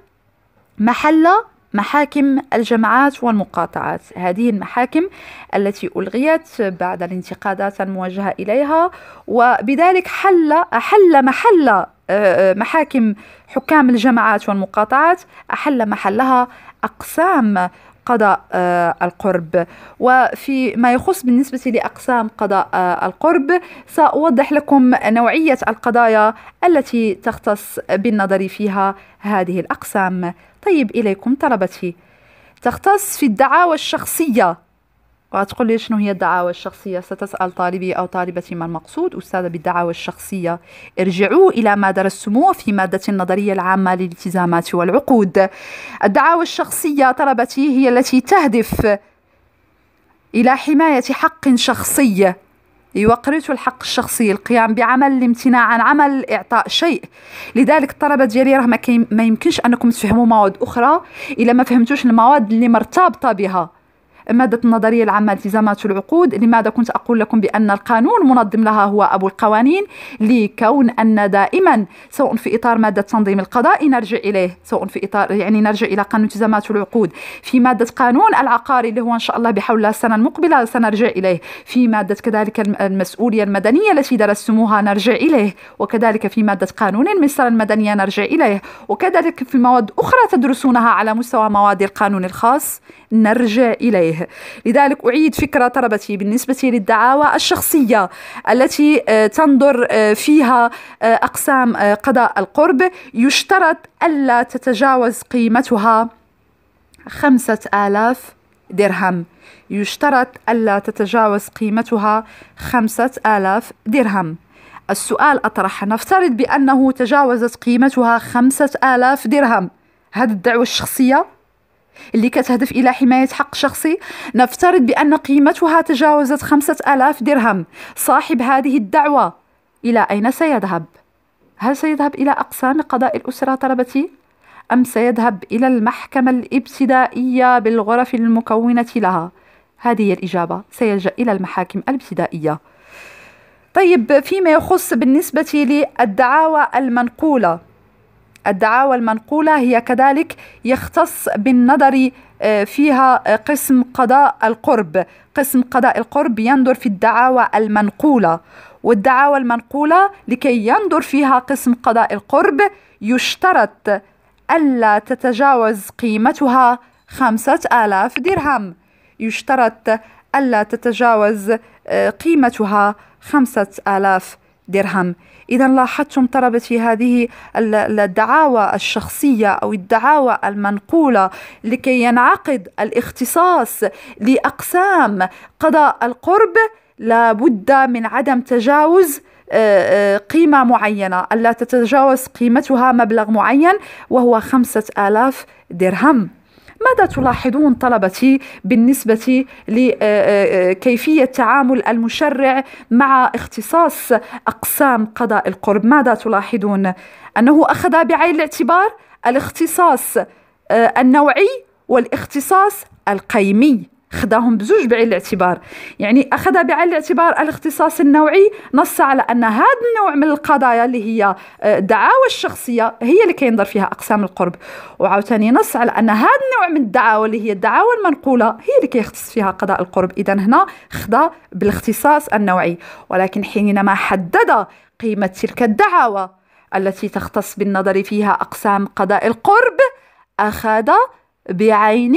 محل محاكم الجماعات والمقاطعات هذه المحاكم التي ألغيت بعد الانتقادات الموجهة إليها وبذلك حل أحل محل آه، آه، محاكم حكام الجماعات والمقاطعات أحل محلها أقسام قضاء آه، القرب وفي ما يخص بالنسبة لأقسام قضاء آه، القرب سأوضح لكم نوعية القضايا التي تختص بالنظر فيها هذه الأقسام طيب إليكم طلبتي تختص في الدعاوى الشخصية وغتقول لي شنو هي الدعاوى الشخصية ستسأل طالبي أو طالبتي ما المقصود أستاذة بالدعاوى الشخصية ارجعوا إلى ما درستموه في مادة النظرية العامة للالتزامات والعقود الدعاوى الشخصية طلبتي هي التي تهدف إلى حماية حق شخصي يوقرت أيوة، الحق الشخصي القيام بعمل الامتناع عن عمل اعطاء شيء لذلك الطلبه ديالي راه ما, ما يمكنش انكم تفهموا مواد اخرى الا ما فهمتوش المواد اللي مرتبطه بها مادة النظرية العامة التزامات العقود لماذا كنت أقول لكم بأن القانون المنظم لها هو أبو القوانين لكون أن دائما سواء في إطار مادة تنظيم القضاء نرجع إليه سواء في إطار يعني نرجع إلى قانون التزامات العقود في مادة قانون العقاري اللي هو إن شاء الله بحول السنة المقبلة سنرجع إليه في مادة كذلك المسؤولية المدنية التي درستموها نرجع إليه وكذلك في مادة قانون المسألة المدنية نرجع إليه وكذلك في مواد أخرى تدرسونها على مستوى مواد القانون الخاص نرجع إليه عليه لذلك أعيد فكرة طربتي بالنسبة للدعاوى الشخصية التي آه، تنظر آه، فيها آه، أقسام قضاء القرب يشترط ألا تتجاوز قيمتها خمسة آلاف درهم يشترط ألا تتجاوز قيمتها خمسة آلاف درهم السؤال أطرح نفترض بأنه تجاوزت قيمتها خمسة آلاف درهم هذه الدعوة الشخصية اللي كتهدف إلى حماية حق شخصي نفترض بأن قيمتها تجاوزت خمسة ألاف درهم صاحب هذه الدعوة إلى أين سيذهب؟ هل سيذهب إلى أقسام قضاء الأسرة طلبتي؟ أم سيذهب إلى المحكمة الابتدائية بالغرف المكونة لها؟ هذه هي الإجابة سيلجأ إلى المحاكم الابتدائية طيب فيما يخص بالنسبة للدعاوى المنقولة الدعاوى المنقولة هي كذلك يختص بالنظر آه، فيها آه، قسم قضاء القرب قسم قضاء القرب ينظر في الدعاوى المنقولة والدعاوى المنقولة لكي ينظر فيها قسم قضاء القرب يشترط ألا تتجاوز قيمتها خمسة آلاف درهم يشترط ألا تتجاوز آه، قيمتها خمسة آلاف درهم إذا لاحظتم طلبت في هذه الدعاوى الشخصية أو الدعاوى المنقولة لكي ينعقد الاختصاص لأقسام قضاء القرب لابد من عدم تجاوز آه، آه، قيمة معينة ألا تتجاوز قيمتها مبلغ معين وهو خمسة آلاف درهم ماذا تلاحظون طلبتي بالنسبة لكيفية آه، آه، آه، تعامل المشرع مع اختصاص أقسام قضاء القرب ماذا تلاحظون أنه أخذ بعين الاعتبار الاختصاص النوعي والاختصاص القيمي خداهم بزوج بعين الاعتبار يعني أخذ بعين الاعتبار الاختصاص النوعي نص على أن هذا النوع من القضايا اللي هي آه، الدعاوى الشخصية هي اللي كينظر فيها أقسام القرب وعاوتاني نص على أن هذا النوع من الدعاوى اللي هي الدعاوى المنقولة هي اللي كيختص فيها قضاء القرب إذا هنا خدا بالاختصاص النوعي ولكن حينما حدد قيمة تلك الدعاوى التي تختص بالنظر فيها أقسام قضاء القرب أخذ بعين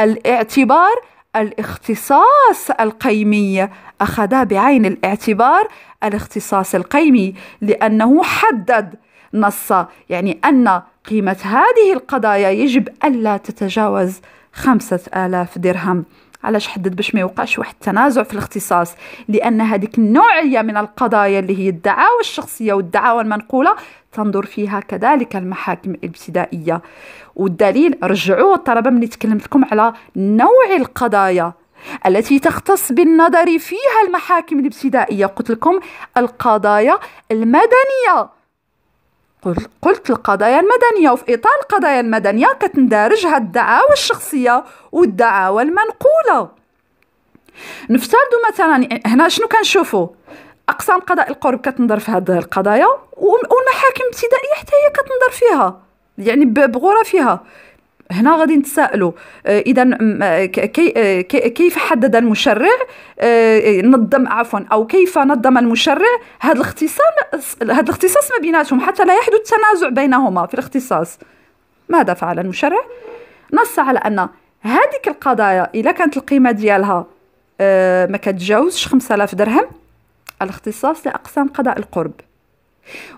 الاعتبار الاختصاص القيمي أخذ بعين الاعتبار الاختصاص القيمي لأنه حدد نص يعني أن قيمة هذه القضايا يجب ألا تتجاوز خمسة آلاف درهم علاش حدد باش ما يوقعش واحد التنازع في الاختصاص لان هذيك النوعيه من القضايا اللي هي الدعاوى الشخصيه والدعاوى المنقوله تنظر فيها كذلك المحاكم الابتدائيه والدليل رجعوا الطلبة ملي تكلمت لكم على نوع القضايا التي تختص بالنظر فيها المحاكم الابتدائية قلت لكم القضايا المدنية قلت القضايا المدنية وفي إطار القضايا المدنية كتندرج هاد الدعاوى الشخصية والدعاوى المنقولة نفترضوا مثلا هنا شنو كنشوفوا أقسام قضاء القرب كتنظر في هاد القضايا والمحاكم الابتدائية حتى هي كتنظر فيها يعني بغرفها فيها هنا غادي نتسائلوا آه، اذا آه، آه، كيف حدد المشرع نظم عفوا او كيف نظم المشرع هذا الاختصام هذا الاختصاص ما بيناتهم حتى لا يحدث تنازع بينهما في الاختصاص ماذا فعل المشرع نص على ان هذيك القضايا الا كانت القيمه ديالها ما كتجاوزش 5000 درهم الاختصاص لاقسام قضاء القرب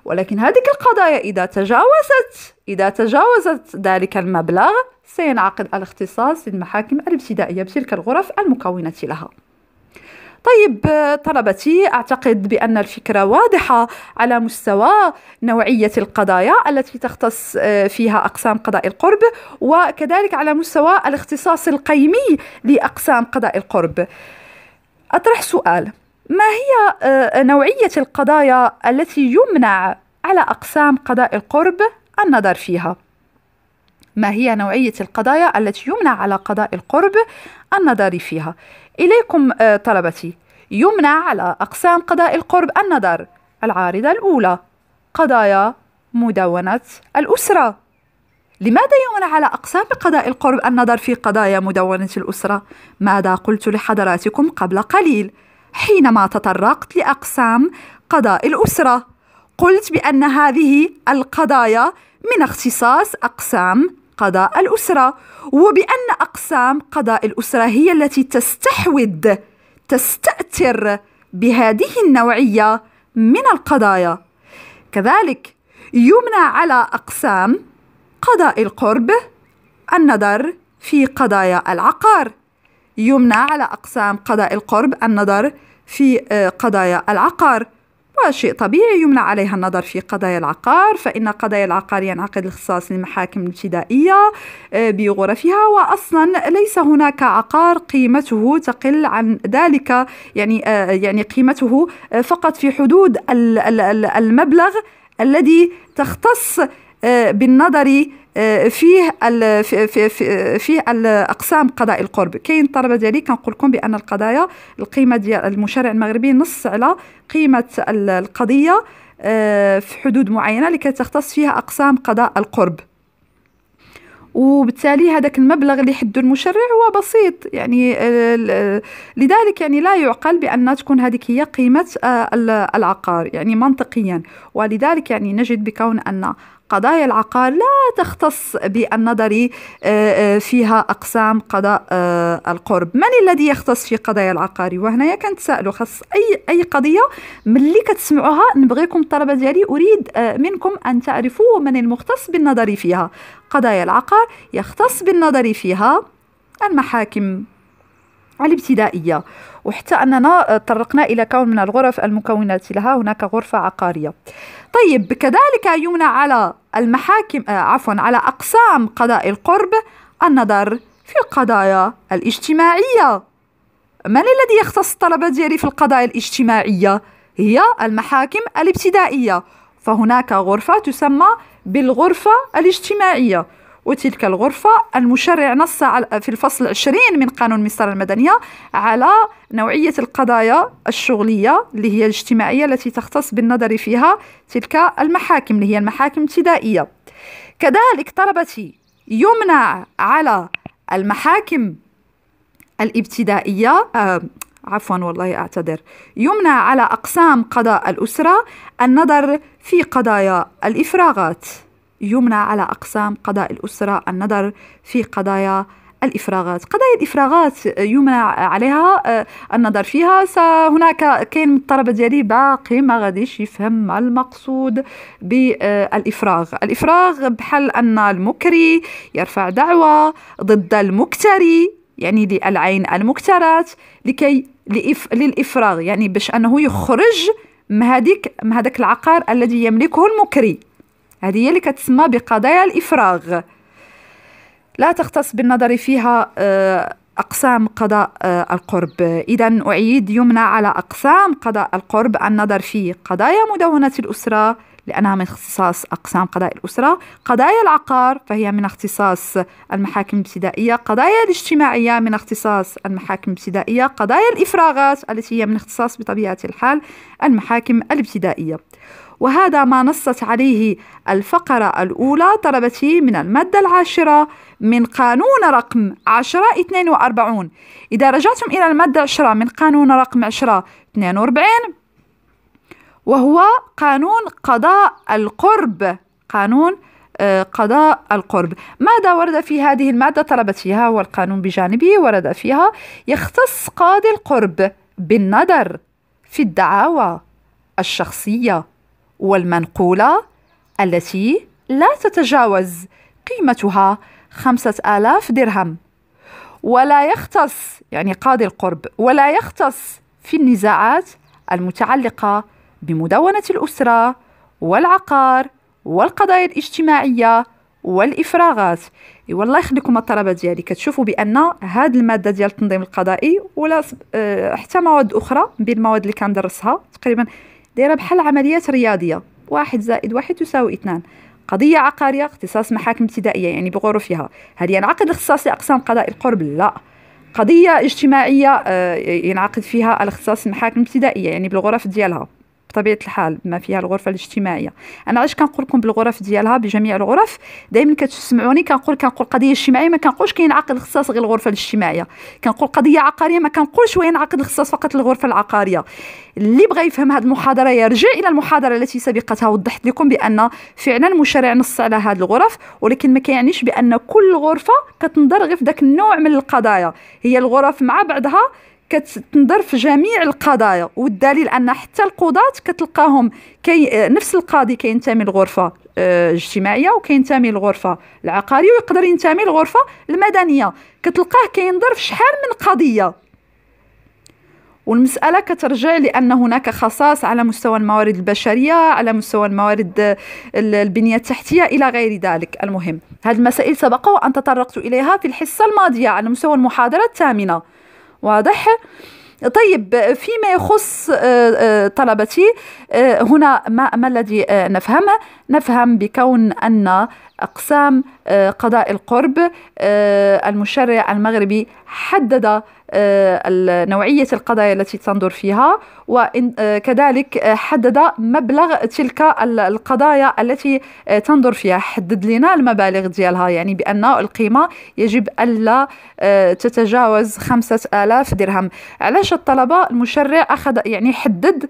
ولكن هذه القضايا إذا تجاوزت إذا تجاوزت ذلك المبلغ سينعقد الاختصاص للمحاكم الابتدائية بتلك الغرف المكونة لها طيب طلبتي أعتقد بأن الفكرة واضحة على مستوى نوعية القضايا التي تختص آه، فيها أقسام قضاء القرب وكذلك على مستوى الاختصاص القيمي لأقسام قضاء القرب أطرح سؤال ما هي آه، نوعية القضايا التي يمنع على أقسام قضاء القرب النظر فيها؟ ما هي نوعية القضايا التي يمنع على قضاء القرب النظر فيها؟ إليكم آه، طلبتي يمنع على أقسام قضاء القرب النظر العارضة الأولى قضايا مدونة الأسرة لماذا يمنع على أقسام قضاء القرب النظر في قضايا مدونة الأسرة؟ ماذا قلت لحضراتكم قبل قليل؟ حينما تطرقت لأقسام قضاء الأسرة قلت بأن هذه القضايا من اختصاص أقسام قضاء الأسرة وبأن أقسام قضاء الأسرة هي التي تستحوذ تستأثر بهذه النوعية من القضايا كذلك يمنع على أقسام قضاء القرب النظر في قضايا العقار يمنع على أقسام قضاء القرب النظر في آه، قضايا العقار وشيء طبيعي يمنع عليها النظر في قضايا العقار فإن قضايا العقار ينعقد الاختصاص للمحاكم الابتدائية آه، بغرفها وأصلا ليس هناك عقار قيمته تقل عن ذلك يعني آه، يعني قيمته فقط في حدود المبلغ الذي تختص بالنظر آه، فيه ال فيه, في فيه الاقسام قضاء القرب كاين الطلبه ديالي كنقول لكم بان القضايا القيمه ديال المشرع المغربي نص على قيمه القضيه آه، في حدود معينه اللي كتختص فيها اقسام قضاء القرب وبالتالي هذاك المبلغ اللي حدو المشرع هو بسيط يعني لذلك يعني لا يعقل بان تكون هذيك هي قيمه آه، العقار يعني منطقيا ولذلك يعني نجد بكون ان قضايا العقار لا تختص بالنظر آه، آه، فيها أقسام قضاء آه، القرب من الذي يختص في قضايا العقار وهنايا كنتسائلوا خاص أي أي قضية ملي كتسمعوها نبغيكم الطلبة ديالي أريد منكم أن تعرفوا من المختص بالنظر فيها قضايا العقار يختص بالنظر فيها المحاكم الابتدائية وحتى أننا تطرقنا إلى كون من الغرف المكونات لها هناك غرفة عقارية طيب كذلك يمنع على المحاكم آه، عفوا على أقسام قضاء القرب النظر في القضايا الاجتماعية من الذي يختص الطلبة ديالي في القضايا الاجتماعية؟ هي المحاكم الابتدائية فهناك غرفة تسمى بالغرفة الاجتماعية وتلك الغرفة المشرع نص في الفصل 20 من قانون مصر المدنية على نوعية القضايا الشغلية اللي هي الاجتماعية التي تختص بالنظر فيها تلك المحاكم اللي هي المحاكم ابتدائية كذلك طلبتي يمنع على المحاكم الابتدائية آه، عفوا والله أعتذر يمنع على أقسام قضاء الأسرة النظر في قضايا الإفراغات يمنع على أقسام قضاء الأسرة النظر في قضايا الافراغات قضايا الافراغات يمنع عليها آه، النظر فيها هناك كاين من الطلبه ديالي باقي ما غاديش يفهم ما المقصود بالافراغ الافراغ بحال ان المكري يرفع دعوى ضد المكتري يعني للعين المكترات لكي للافراغ يعني باش انه يخرج من هذيك من هذاك العقار الذي يملكه المكري هذه هي اللي كتسمى بقضايا الإفراغ لا تختص بالنظر فيها آه، أقسام قضاء آه، القرب إذا أعيد يمنى على أقسام قضاء القرب النظر في قضايا مدونة الأسرة لأنها من اختصاص أقسام قضاء الأسرة قضايا العقار فهي من اختصاص المحاكم الابتدائية قضايا الاجتماعية من اختصاص المحاكم الابتدائية قضايا الإفراغات التي هي من اختصاص بطبيعة الحال المحاكم الابتدائية وهذا ما نصت عليه الفقرة الأولى طلبتي من المادة العاشرة من قانون رقم 1042 إذا رجعتم إلى المادة 10 من قانون رقم 1042 وهو قانون قضاء القرب قانون آه، قضاء القرب ماذا ورد في هذه المادة طلبت فيها هو القانون بجانبه ورد فيها يختص قاضي القرب بالنظر في الدعاوى الشخصية والمنقولة التي لا تتجاوز قيمتها خمسة آلاف درهم ولا يختص يعني قاضي القرب ولا يختص في النزاعات المتعلقة بمدونة الأسرة والعقار والقضايا الاجتماعية والافراغات والله يخليكم الطلبه ديالي كتشوفوا بان هاد الماده ديال التنظيم القضائي ولا آه، حتى مواد اخرى بين المواد اللي كندرسها تقريبا دايره بحال عمليات رياضيه واحد زائد واحد يساوي اثنان قضيه عقاريه اختصاص محاكم ابتدائيه يعني بغرفها هل ينعقد الاختصاص لاقسام قضاء القرب لا قضيه اجتماعيه آه، ينعقد فيها الاختصاص المحاكم ابتدائية يعني بالغرف ديالها بطبيعه الحال بما فيها الغرفه الاجتماعيه انا علاش كنقول لكم بالغرف ديالها بجميع الغرف دائما كتسمعوني كنقول كنقول قضيه اجتماعيه ما كنقولش كاين عقد اختصاص غير الغرفه الاجتماعيه كنقول قضيه عقاريه ما كنقولش وين عقد الاختصاص فقط الغرفه العقاريه اللي بغى يفهم هذه المحاضره يرجع الى المحاضره التي سبقتها وضحت لكم بان فعلا المشرع نص على هذه الغرف ولكن ما كيعنيش بان كل غرفه كتنظر غير في ذاك النوع من القضايا هي الغرف مع بعضها كتنظر في جميع القضايا والدليل ان حتى القضاة كتلقاهم كي نفس القاضي كينتمي للغرفه آه، الاجتماعيه وكينتمي للغرفه العقاريه ويقدر ينتمي للغرفه المدنيه كتلقاه كينظر في شحال من قضيه والمسألة كترجع لأن هناك خصاص على مستوى الموارد البشرية على مستوى الموارد البنية التحتية إلى غير ذلك المهم هذه المسائل سبق وأن تطرقت إليها في الحصة الماضية على مستوى المحاضرة الثامنة واضح طيب فيما يخص آه، آه، طلبتي آه، هنا ما, ما الذي نفهمه نفهم بكون أن أقسام قضاء القرب المشرع المغربي حدد آه، نوعية القضايا التي تندر فيها وكذلك آه، آه، حدد مبلغ تلك القضايا التي تندر فيها حدد لنا المبالغ ديالها يعني بأن القيمة يجب ألا تتجاوز خمسة آلاف درهم علاش الطلبة المشرع أخذ يعني حدد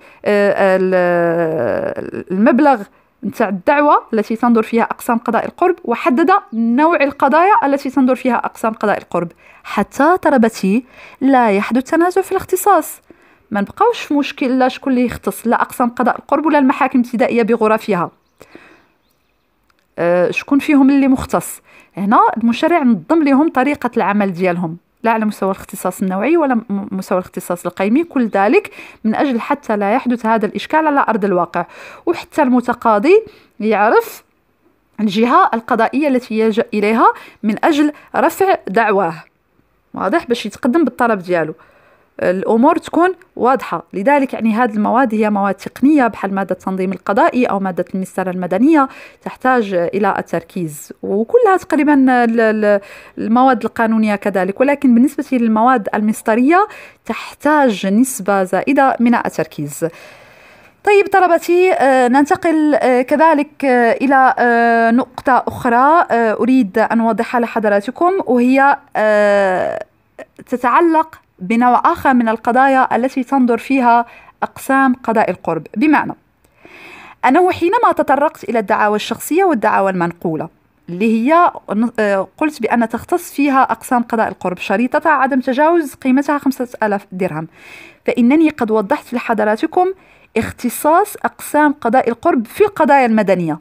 المبلغ نتاع الدعوة التي تنظر فيها أقسام قضاء القرب وحدد نوع القضايا التي تنظر فيها أقسام قضاء القرب حتى تربتي لا يحدث تنازع في الاختصاص ما نبقاوش مشكل لا شكون اللي يختص لا أقسام قضاء القرب ولا المحاكم الابتدائية بغرفها أه، شكون فيهم اللي مختص هنا المشرع نظم لهم طريقة العمل ديالهم لا على مستوى الاختصاص النوعي ولا مستوى الاختصاص القيمي كل ذلك من أجل حتى لا يحدث هذا الإشكال على أرض الواقع وحتى المتقاضي يعرف الجهة القضائية التي يلجأ إليها من أجل رفع دعواه واضح باش يتقدم بالطلب ديالو الامور تكون واضحه لذلك يعني هذه المواد هي مواد تقنيه بحال ماده التنظيم القضائي او ماده المساله المدنيه تحتاج الى التركيز وكلها تقريبا المواد القانونيه كذلك ولكن بالنسبه للمواد المسطريه تحتاج نسبه زائده من التركيز طيب طلبتي آه، ننتقل آه، كذلك آه، إلى نقطة أخرى أريد أن أوضحها لحضراتكم وهي تتعلق بنوع آخر من القضايا التي تنظر فيها أقسام قضاء القرب بمعنى أنه حينما تطرقت إلى الدعاوى الشخصية والدعاوى المنقولة اللي هي قلت بأن تختص فيها أقسام قضاء القرب شريطة عدم تجاوز قيمتها 5000 درهم فإنني قد وضحت لحضراتكم اختصاص أقسام قضاء القرب في القضايا المدنية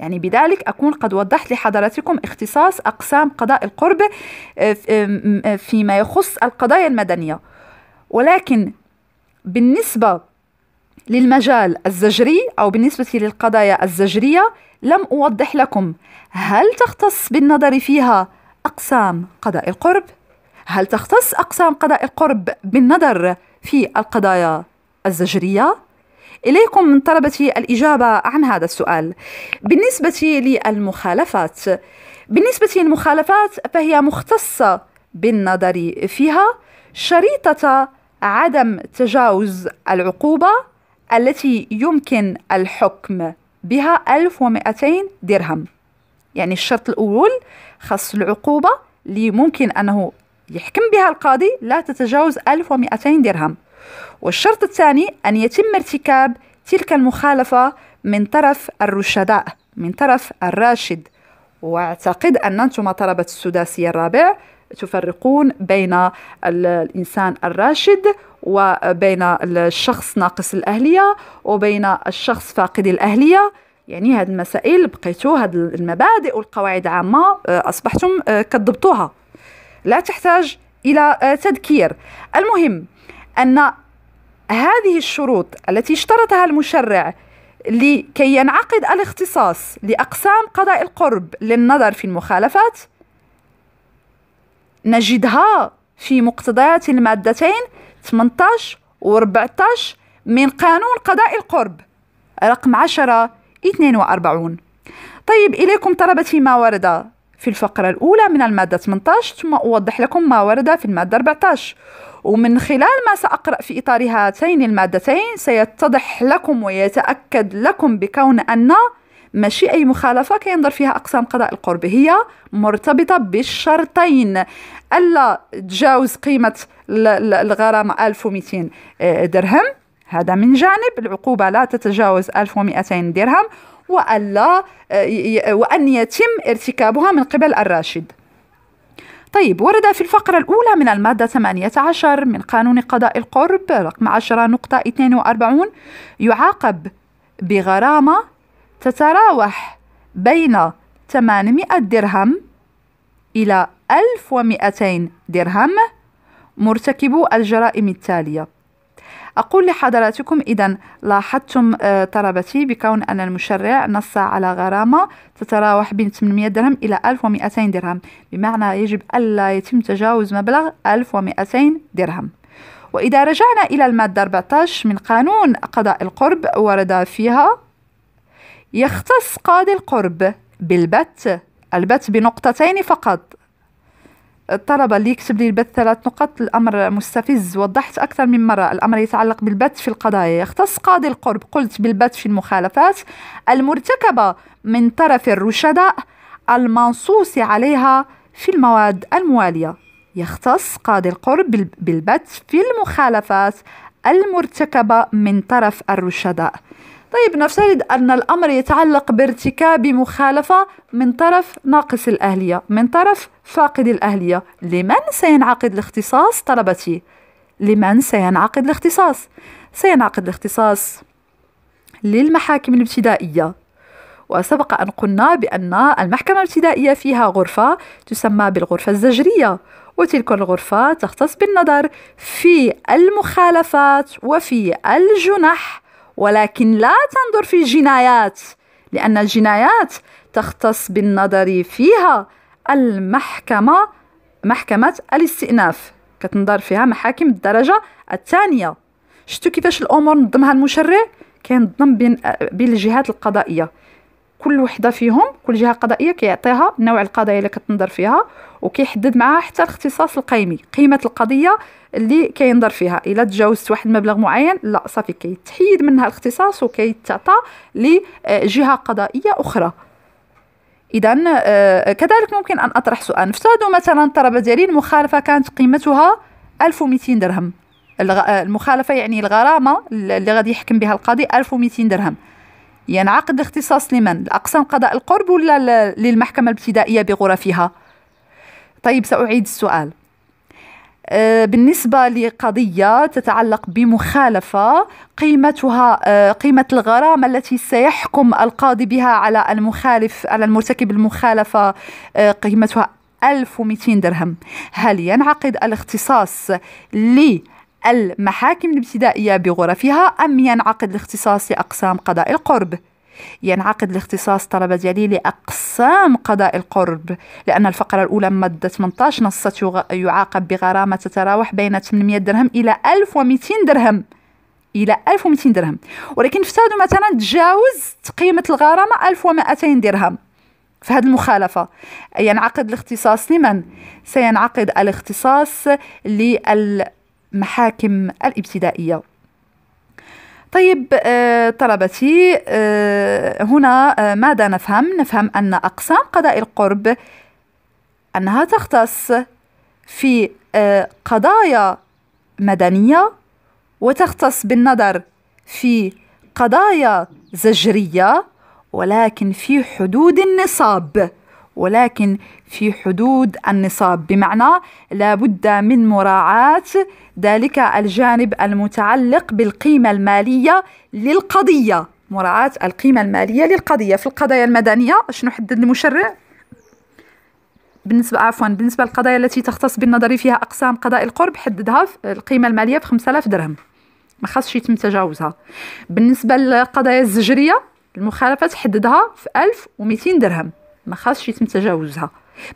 يعني بذلك أكون قد وضحت لحضراتكم اختصاص أقسام قضاء القرب آه، آه، فيما يخص القضايا المدنية ولكن بالنسبة للمجال الزجري أو بالنسبة للقضايا الزجرية لم أوضح لكم هل تختص بالنظر فيها أقسام قضاء القرب؟ هل تختص أقسام قضاء القرب بالنظر في القضايا الزجرية؟ إليكم من طلبتي الإجابة عن هذا السؤال بالنسبة للمخالفات بالنسبة للمخالفات فهي مختصة بالنظر فيها شريطة عدم تجاوز العقوبة التي يمكن الحكم بها 1200 درهم يعني الشرط الأول خاص العقوبة اللي ممكن أنه يحكم بها القاضي لا تتجاوز 1200 درهم والشرط الثاني أن يتم ارتكاب تلك المخالفة من طرف الرشداء من طرف الراشد واعتقد ان انتم طلبه السداسيه الرابع تفرقون بين الانسان الراشد وبين الشخص ناقص الاهليه وبين الشخص فاقد الاهليه يعني هذه المسائل بقيتوا هذه المبادئ والقواعد عامه آه، اصبحتم آه، كتضبطوها لا تحتاج الى آه، تذكير المهم ان هذه الشروط التي اشترطها المشرع لكي ينعقد الاختصاص لأقسام قضاء القرب للنظر في المخالفات نجدها في مقتضيات المادتين 18 و 14 من قانون قضاء القرب رقم 10 42 طيب إليكم طلبتي ما ورد في الفقرة الأولى من المادة 18 ثم أوضح لكم ما ورد في المادة 14 ومن خلال ما سأقرأ في إطار هاتين المادتين سيتضح لكم ويتأكد لكم بكون أن ماشي أي مخالفة كينظر فيها أقسام قضاء القرب هي مرتبطة بالشرطين ألا تجاوز قيمة الغرامة 1200 درهم هذا من جانب العقوبة لا تتجاوز 1200 درهم وألا وأن يتم ارتكابها من قبل الراشد طيب ورد في الفقرة الأولى من المادة 18 من قانون قضاء القرب رقم 10.42 يعاقب بغرامة تتراوح بين 800 درهم إلى 1200 درهم مرتكبو الجرائم التالية أقول لحضراتكم إذا لاحظتم آه، طلبتي بكون أن المشرع نص على غرامة تتراوح بين 800 درهم إلى 1200 درهم بمعنى يجب ألا يتم تجاوز مبلغ 1200 درهم وإذا رجعنا إلى المادة 14 من قانون قضاء القرب ورد فيها يختص قاضي القرب بالبت البت بنقطتين فقط طلب يكتب لي البث ثلاث نقط الأمر مستفز وضحت أكثر من مرة الأمر يتعلق بالبث في القضايا يختص قاضي القرب قلت بالبث في المخالفات المرتكبة من طرف الرشداء المنصوص عليها في المواد الموالية يختص قاضي القرب بالبث في المخالفات المرتكبة من طرف الرشداء طيب نفترض أن الأمر يتعلق بارتكاب مخالفة من طرف ناقص الأهلية من طرف فاقد الأهلية لمن سينعقد الاختصاص طلبتي؟ لمن سينعقد الاختصاص؟ سينعقد الاختصاص للمحاكم الابتدائية وسبق أن قلنا بأن المحكمة الابتدائية فيها غرفة تسمى بالغرفة الزجرية وتلك الغرفة تختص بالنظر في المخالفات وفي الجنح ولكن لا تنظر في الجنايات لأن الجنايات تختص بالنظر فيها المحكمة محكمة الاستئناف كتنظر فيها محاكم الدرجة الثانية شفتوا كيفاش الأمور نظمها المشرع كينظم بين الجهات القضائية كل وحده فيهم كل جهه قضائيه كيعطيها نوع القضايا اللي كتنظر فيها وكيحدد معها حتى الاختصاص القيمي قيمه القضيه اللي كينظر فيها الا تجاوزت واحد المبلغ معين لا صافي كيتحيد منها الاختصاص وكيتعطى لجهه قضائيه اخرى اذا آه، كذلك ممكن ان اطرح سؤال افترضوا مثلا الطلبه ديالي المخالفه كانت قيمتها 1200 درهم المخالفه يعني الغرامه اللي غادي يحكم بها القاضي 1200 درهم ينعقد الاختصاص لمن؟ الأقسام قضاء القرب ولا للمحكمة الابتدائية بغرفها؟ طيب سأعيد السؤال أه، بالنسبة لقضية تتعلق بمخالفة قيمتها أه، قيمة الغرامة التي سيحكم القاضي بها على المخالف على المرتكب المخالفة أه، قيمتها 1200 درهم هل ينعقد الاختصاص لي المحاكم الابتدائية بغرفها أم ينعقد الاختصاص لأقسام قضاء القرب؟ ينعقد الاختصاص طلبة ديالي لأقسام قضاء القرب لأن الفقرة الأولى مادة 18 نصت يعاقب بغرامة تتراوح بين 800 درهم إلى 1200 درهم الى 1200 درهم ولكن افترضوا مثلا تجاوز قيمه الغرامه 1200 درهم في هذه المخالفه ينعقد الاختصاص لمن سينعقد الاختصاص لل المحاكم الابتدائية طيب آه، طلبتي آه، هنا آه، ماذا نفهم؟ نفهم أن أقسام قضاء القرب أنها تختص في قضايا مدنية وتختص بالنظر في قضايا زجرية ولكن في حدود النصاب ولكن في حدود النصاب بمعنى لابد من مراعاة ذلك الجانب المتعلق بالقيمة المالية للقضية مراعاة القيمة المالية للقضية في القضايا المدنية شنو حدد المشرع بالنسبة عفوا بالنسبة للقضايا التي تختص بالنظر فيها أقسام قضاء القرب حددها في القيمة المالية ب 5000 درهم ما خاصش يتم تجاوزها بالنسبة للقضايا الزجرية المخالفة تحددها في 1200 درهم ما خاصش يتم تجاوزها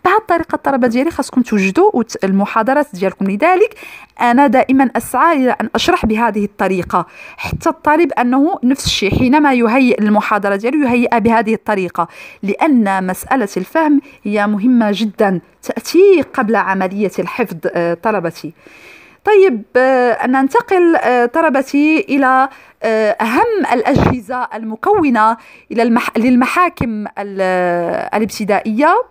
بهذه الطريقه الطلبه ديالي خاصكم توجدوا المحاضرات ديالكم لذلك انا دائما اسعى الى ان اشرح بهذه الطريقه حتى الطالب انه نفس الشيء حينما يهيئ المحاضره ديالو يهيئها بهذه الطريقه لان مساله الفهم هي مهمه جدا تاتي قبل عمليه الحفظ آه، طلبتي طيب آه، ننتقل آه، طربتي إلى آه، أهم الأجهزة المكونة إلى للمحاكم الابتدائية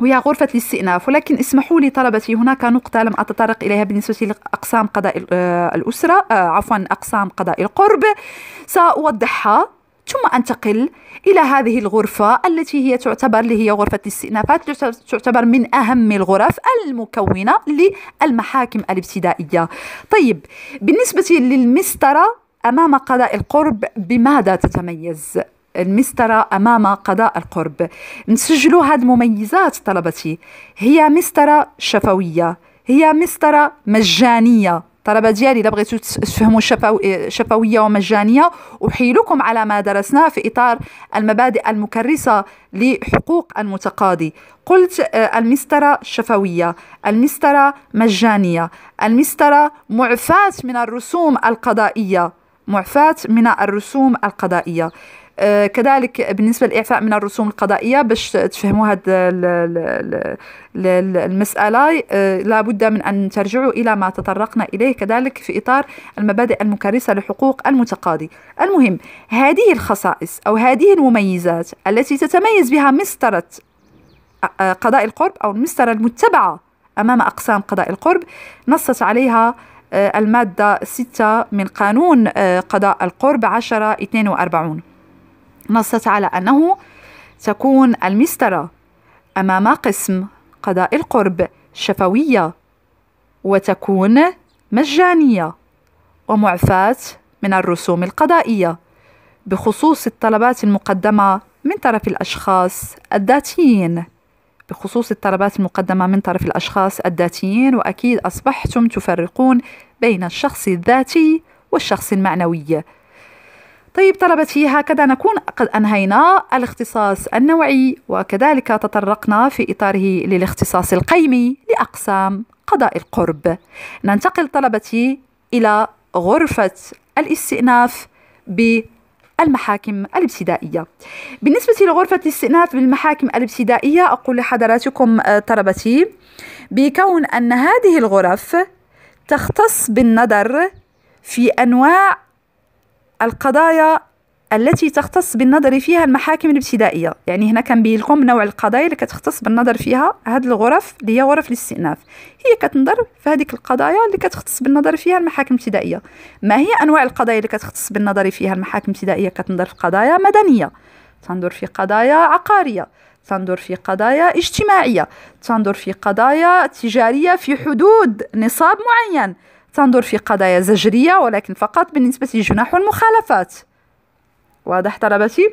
وهي غرفة الاستئناف ولكن اسمحوا لي طلبتي هناك نقطة لم أتطرق إليها بالنسبة لأقسام قضاء الأسرة عفوا أقسام قضاء القرب سأوضحها ثم أنتقل إلى هذه الغرفة التي هي تعتبر اللي هي غرفة الاستئنافات تعتبر من أهم الغرف المكونة للمحاكم الابتدائية طيب بالنسبة للمسطرة أمام قضاء القرب بماذا تتميز؟ المسطرة أمام قضاء القرب نسجلوا هذه المميزات طلبتي هي مسطرة شفوية هي مسطرة مجانية الطلبه ديالي الا بغيتو تفهموا الشفويه ومجانيه احيلكم على ما درسناه في اطار المبادئ المكرسه لحقوق المتقاضي قلت آه، المسطره شفويه المسطره مجانيه المسطره معفاه من الرسوم القضائيه معفاه من الرسوم القضائيه آه، كذلك بالنسبه للاعفاء من الرسوم القضائيه باش تفهموا هذا المساله آه، لابد من ان ترجعوا الى ما تطرقنا اليه كذلك في اطار المبادئ المكرسه لحقوق المتقاضي المهم هذه الخصائص او هذه المميزات التي تتميز بها مسطره آه، قضاء القرب او المسطره المتبعه امام اقسام قضاء القرب نصت عليها المادة 6 من قانون قضاء القرب 10 42 نصت على أنه تكون المسترة أمام قسم قضاء القرب شفوية وتكون مجانية ومعفاة من الرسوم القضائية بخصوص الطلبات المقدمة من طرف الأشخاص الذاتيين بخصوص الطلبات المقدمة من طرف الأشخاص الذاتيين وأكيد أصبحتم تفرقون بين الشخص الذاتي والشخص المعنوي طيب طلبت فيها هكذا نكون قد أنهينا الاختصاص النوعي وكذلك تطرقنا في إطاره للاختصاص القيمي لأقسام قضاء القرب ننتقل طلبتي إلى غرفة الاستئناف بالمحاكم الابتدائية بالنسبة لغرفة الاستئناف بالمحاكم الابتدائية أقول لحضراتكم آه، طلبتي بكون أن هذه الغرف تختص بالنظر في أنواع القضايا التي تختص بالنظر فيها المحاكم الابتدائيه يعني هنا كنبين لكم نوع القضايا اللي كتختص بالنظر فيها هاد الغرف اللي هي غرف الاستئناف هي كتنظر في هذيك القضايا اللي كتختص بالنظر فيها المحاكم الابتدائيه ما هي انواع القضايا اللي كتختص بالنظر فيها المحاكم الابتدائيه كتنظر في قضايا مدنيه تنظر في قضايا عقاريه تنظر في قضايا اجتماعيه تنظر في قضايا تجاريه في حدود نصاب معين تنظر في قضايا زجرية ولكن فقط بالنسبة لجناح والمخالفات واضح طلبتي؟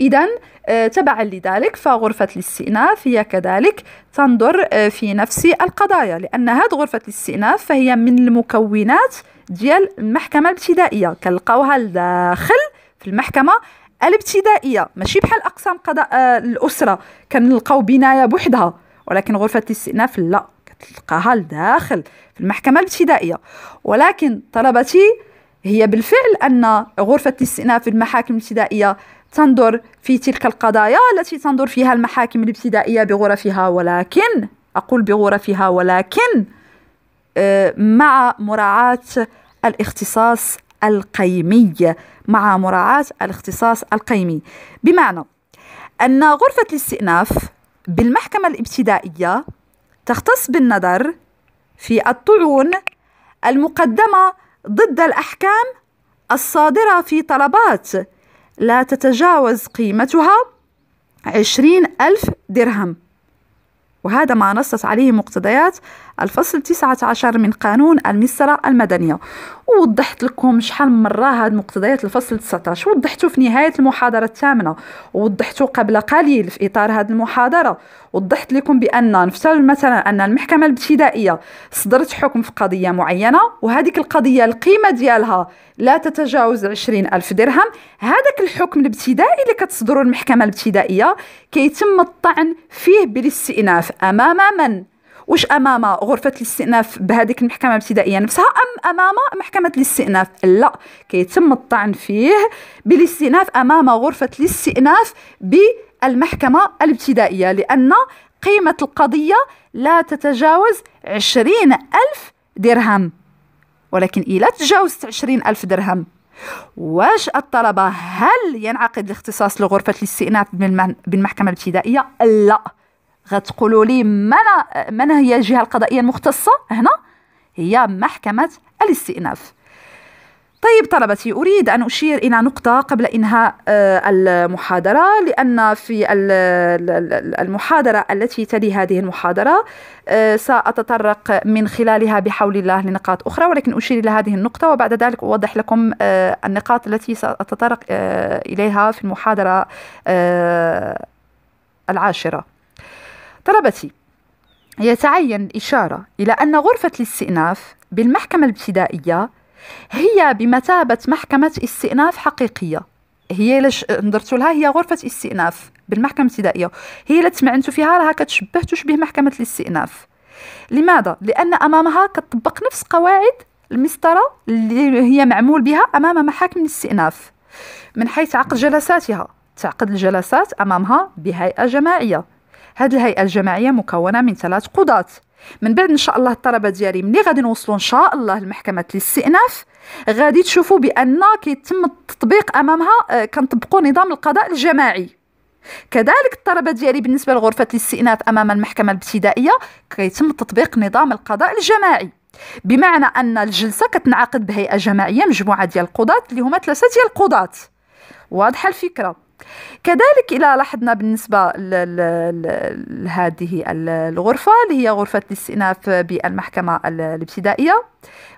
إذا آه، تبعا لذلك فغرفة الاستئناف هي كذلك تنظر آه، في نفس القضايا لأن هذه غرفة الاستئناف فهي من المكونات ديال المحكمة الابتدائية كنلقاوها لداخل في المحكمة الابتدائية ماشي بحال أقسام قضاء آه، الأسرة كنلقاو بناية بوحدها ولكن غرفة الاستئناف لا تلقاها لداخل في المحكمة الابتدائية ولكن طلبتي هي بالفعل أن غرفة الاستئناف في المحاكم الابتدائية تنظر في تلك القضايا التي تنظر فيها المحاكم الابتدائية بغرفها ولكن أقول بغرفها ولكن آه، مع مراعاة الاختصاص القيمي مع مراعاة الاختصاص القيمي بمعنى أن غرفة الاستئناف بالمحكمة الابتدائية تختص بالنظر في الطعون المقدمة ضد الأحكام الصادرة في طلبات لا تتجاوز قيمتها عشرين ألف درهم وهذا ما نصت عليه مقتضيات الفصل 19 من قانون المسرة المدنية ووضحت لكم شحال من مره هاد مقتضيات الفصل 19 وضحته في نهايه المحاضره الثامنه ووضحته قبل قليل في اطار هذه المحاضره وضحت لكم بان نفترض مثلا ان المحكمه الابتدائيه صدرت حكم في قضيه معينه وهذيك القضيه القيمه ديالها لا تتجاوز 20 ألف درهم هذاك الحكم الابتدائي اللي كتصدره المحكمه الابتدائيه كيتم الطعن فيه بالاستئناف امام من واش امام غرفه الاستئناف بهذيك المحكمه الابتدائيه نفسها ام امام محكمه الاستئناف لا كيتم الطعن فيه بالاستئناف امام غرفه الاستئناف بالمحكمه الابتدائيه لان قيمه القضيه لا تتجاوز عشرين ألف درهم ولكن إلى تجاوزت عشرين ألف درهم واش الطلبة هل ينعقد الاختصاص لغرفة الاستئناف بالمحكمة الابتدائية؟ لا غتقولوا لي من من هي الجهه القضائيه المختصه هنا هي محكمه الاستئناف طيب طلبتي أريد أن أشير إلى نقطة قبل إنهاء آه، المحاضرة لأن في المحاضرة التي تلي هذه المحاضرة آه، سأتطرق من خلالها بحول الله لنقاط أخرى ولكن أشير إلى هذه النقطة وبعد ذلك أوضح لكم آه، النقاط التي سأتطرق إليها في المحاضرة العاشرة طلبتي يتعين الإشارة إلى أن غرفة الاستئناف بالمحكمة الابتدائية هي بمثابة محكمة استئناف حقيقية هي لش نظرت لها هي غرفة استئناف بالمحكمة الابتدائية هي التي تمعنت فيها راها كتشبه تشبه محكمة الاستئناف لماذا؟ لأن أمامها كتطبق نفس قواعد المسطرة اللي هي معمول بها أمام محاكم الاستئناف من حيث عقد جلساتها تعقد الجلسات أمامها بهيئة جماعية هذه الهيئه الجماعيه مكونه من ثلاث قضاة من بعد ان شاء الله الطلبه ديالي ملي غادي نوصلوا ان شاء الله لمحكمه الاستئناف غادي تشوفوا بان كيتم التطبيق امامها آه، كنطبقوا نظام القضاء الجماعي كذلك الطلبه ديالي بالنسبه لغرفه الاستئناف امام المحكمه الابتدائيه كيتم تطبيق نظام القضاء الجماعي بمعنى ان الجلسه كتنعقد بهيئه جماعيه مجموعه ديال القضاة اللي هما ثلاثه ديال القضاة واضحه الفكره كذلك إلى لاحظنا بالنسبة لهذه الغرفة اللي هي غرفة الاستئناف بالمحكمة الابتدائية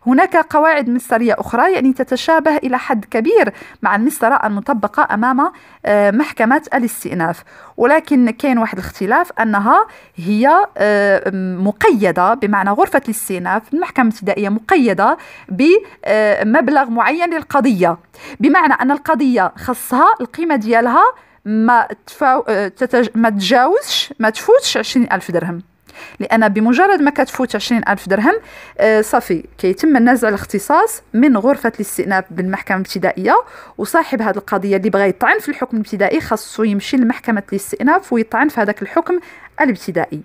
هناك قواعد مصدرية أخرى يعني تتشابه إلى حد كبير مع المسطرة المطبقة أمام آه، محكمة الاستئناف ولكن كاين واحد الاختلاف أنها هي آه، مقيدة بمعنى غرفة الاستئناف المحكمة الابتدائية مقيدة بمبلغ معين للقضية بمعنى أن القضية خصها القيمة ديالها ديالها ما تفاو... آه، تتج... ما تجاوزش ما تفوتش 20000 درهم لان بمجرد ما كتفوت 20000 درهم آه، صافي كيتم النزع الاختصاص من غرفه الاستئناف بالمحكمه الابتدائيه وصاحب هذه القضيه اللي بغى يطعن في الحكم الابتدائي خاصو يمشي لمحكمه الاستئناف ويطعن في هذاك الحكم الابتدائي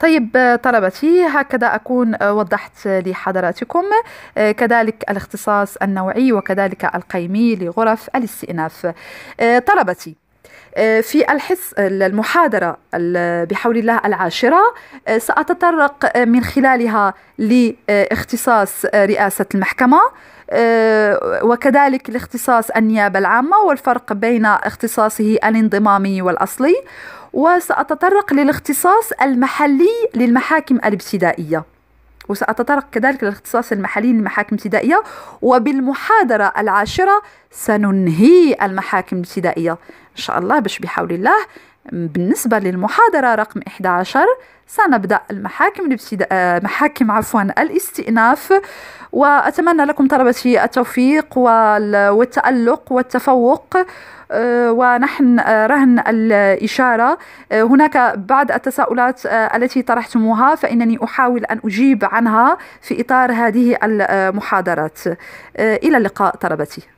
طيب آه، طلبتي هكذا أكون آه، وضحت لحضراتكم آه، كذلك الاختصاص النوعي وكذلك القيمي لغرف الاستئناف طلبتي في الحص المحاضرة بحول الله العاشرة سأتطرق من خلالها لاختصاص رئاسة المحكمة وكذلك لاختصاص النيابة العامة والفرق بين اختصاصه الانضمامي والأصلي وسأتطرق للاختصاص المحلي للمحاكم الابتدائية وسأتطرق كذلك للاختصاص المحلي للمحاكم الابتدائية وبالمحاضرة العاشرة سننهي المحاكم الابتدائية إن شاء الله باش بحول الله بالنسبة للمحاضرة رقم 11 سنبدأ المحاكم الابتداء محاكم عفوا الاستئناف وأتمنى لكم طلبتي التوفيق والتألق والتفوق آه، ونحن آه، رهن الإشارة آه، هناك بعض التساؤلات التي طرحتموها فإنني أحاول أن أجيب عنها في إطار هذه المحاضرات إلى اللقاء طلبتي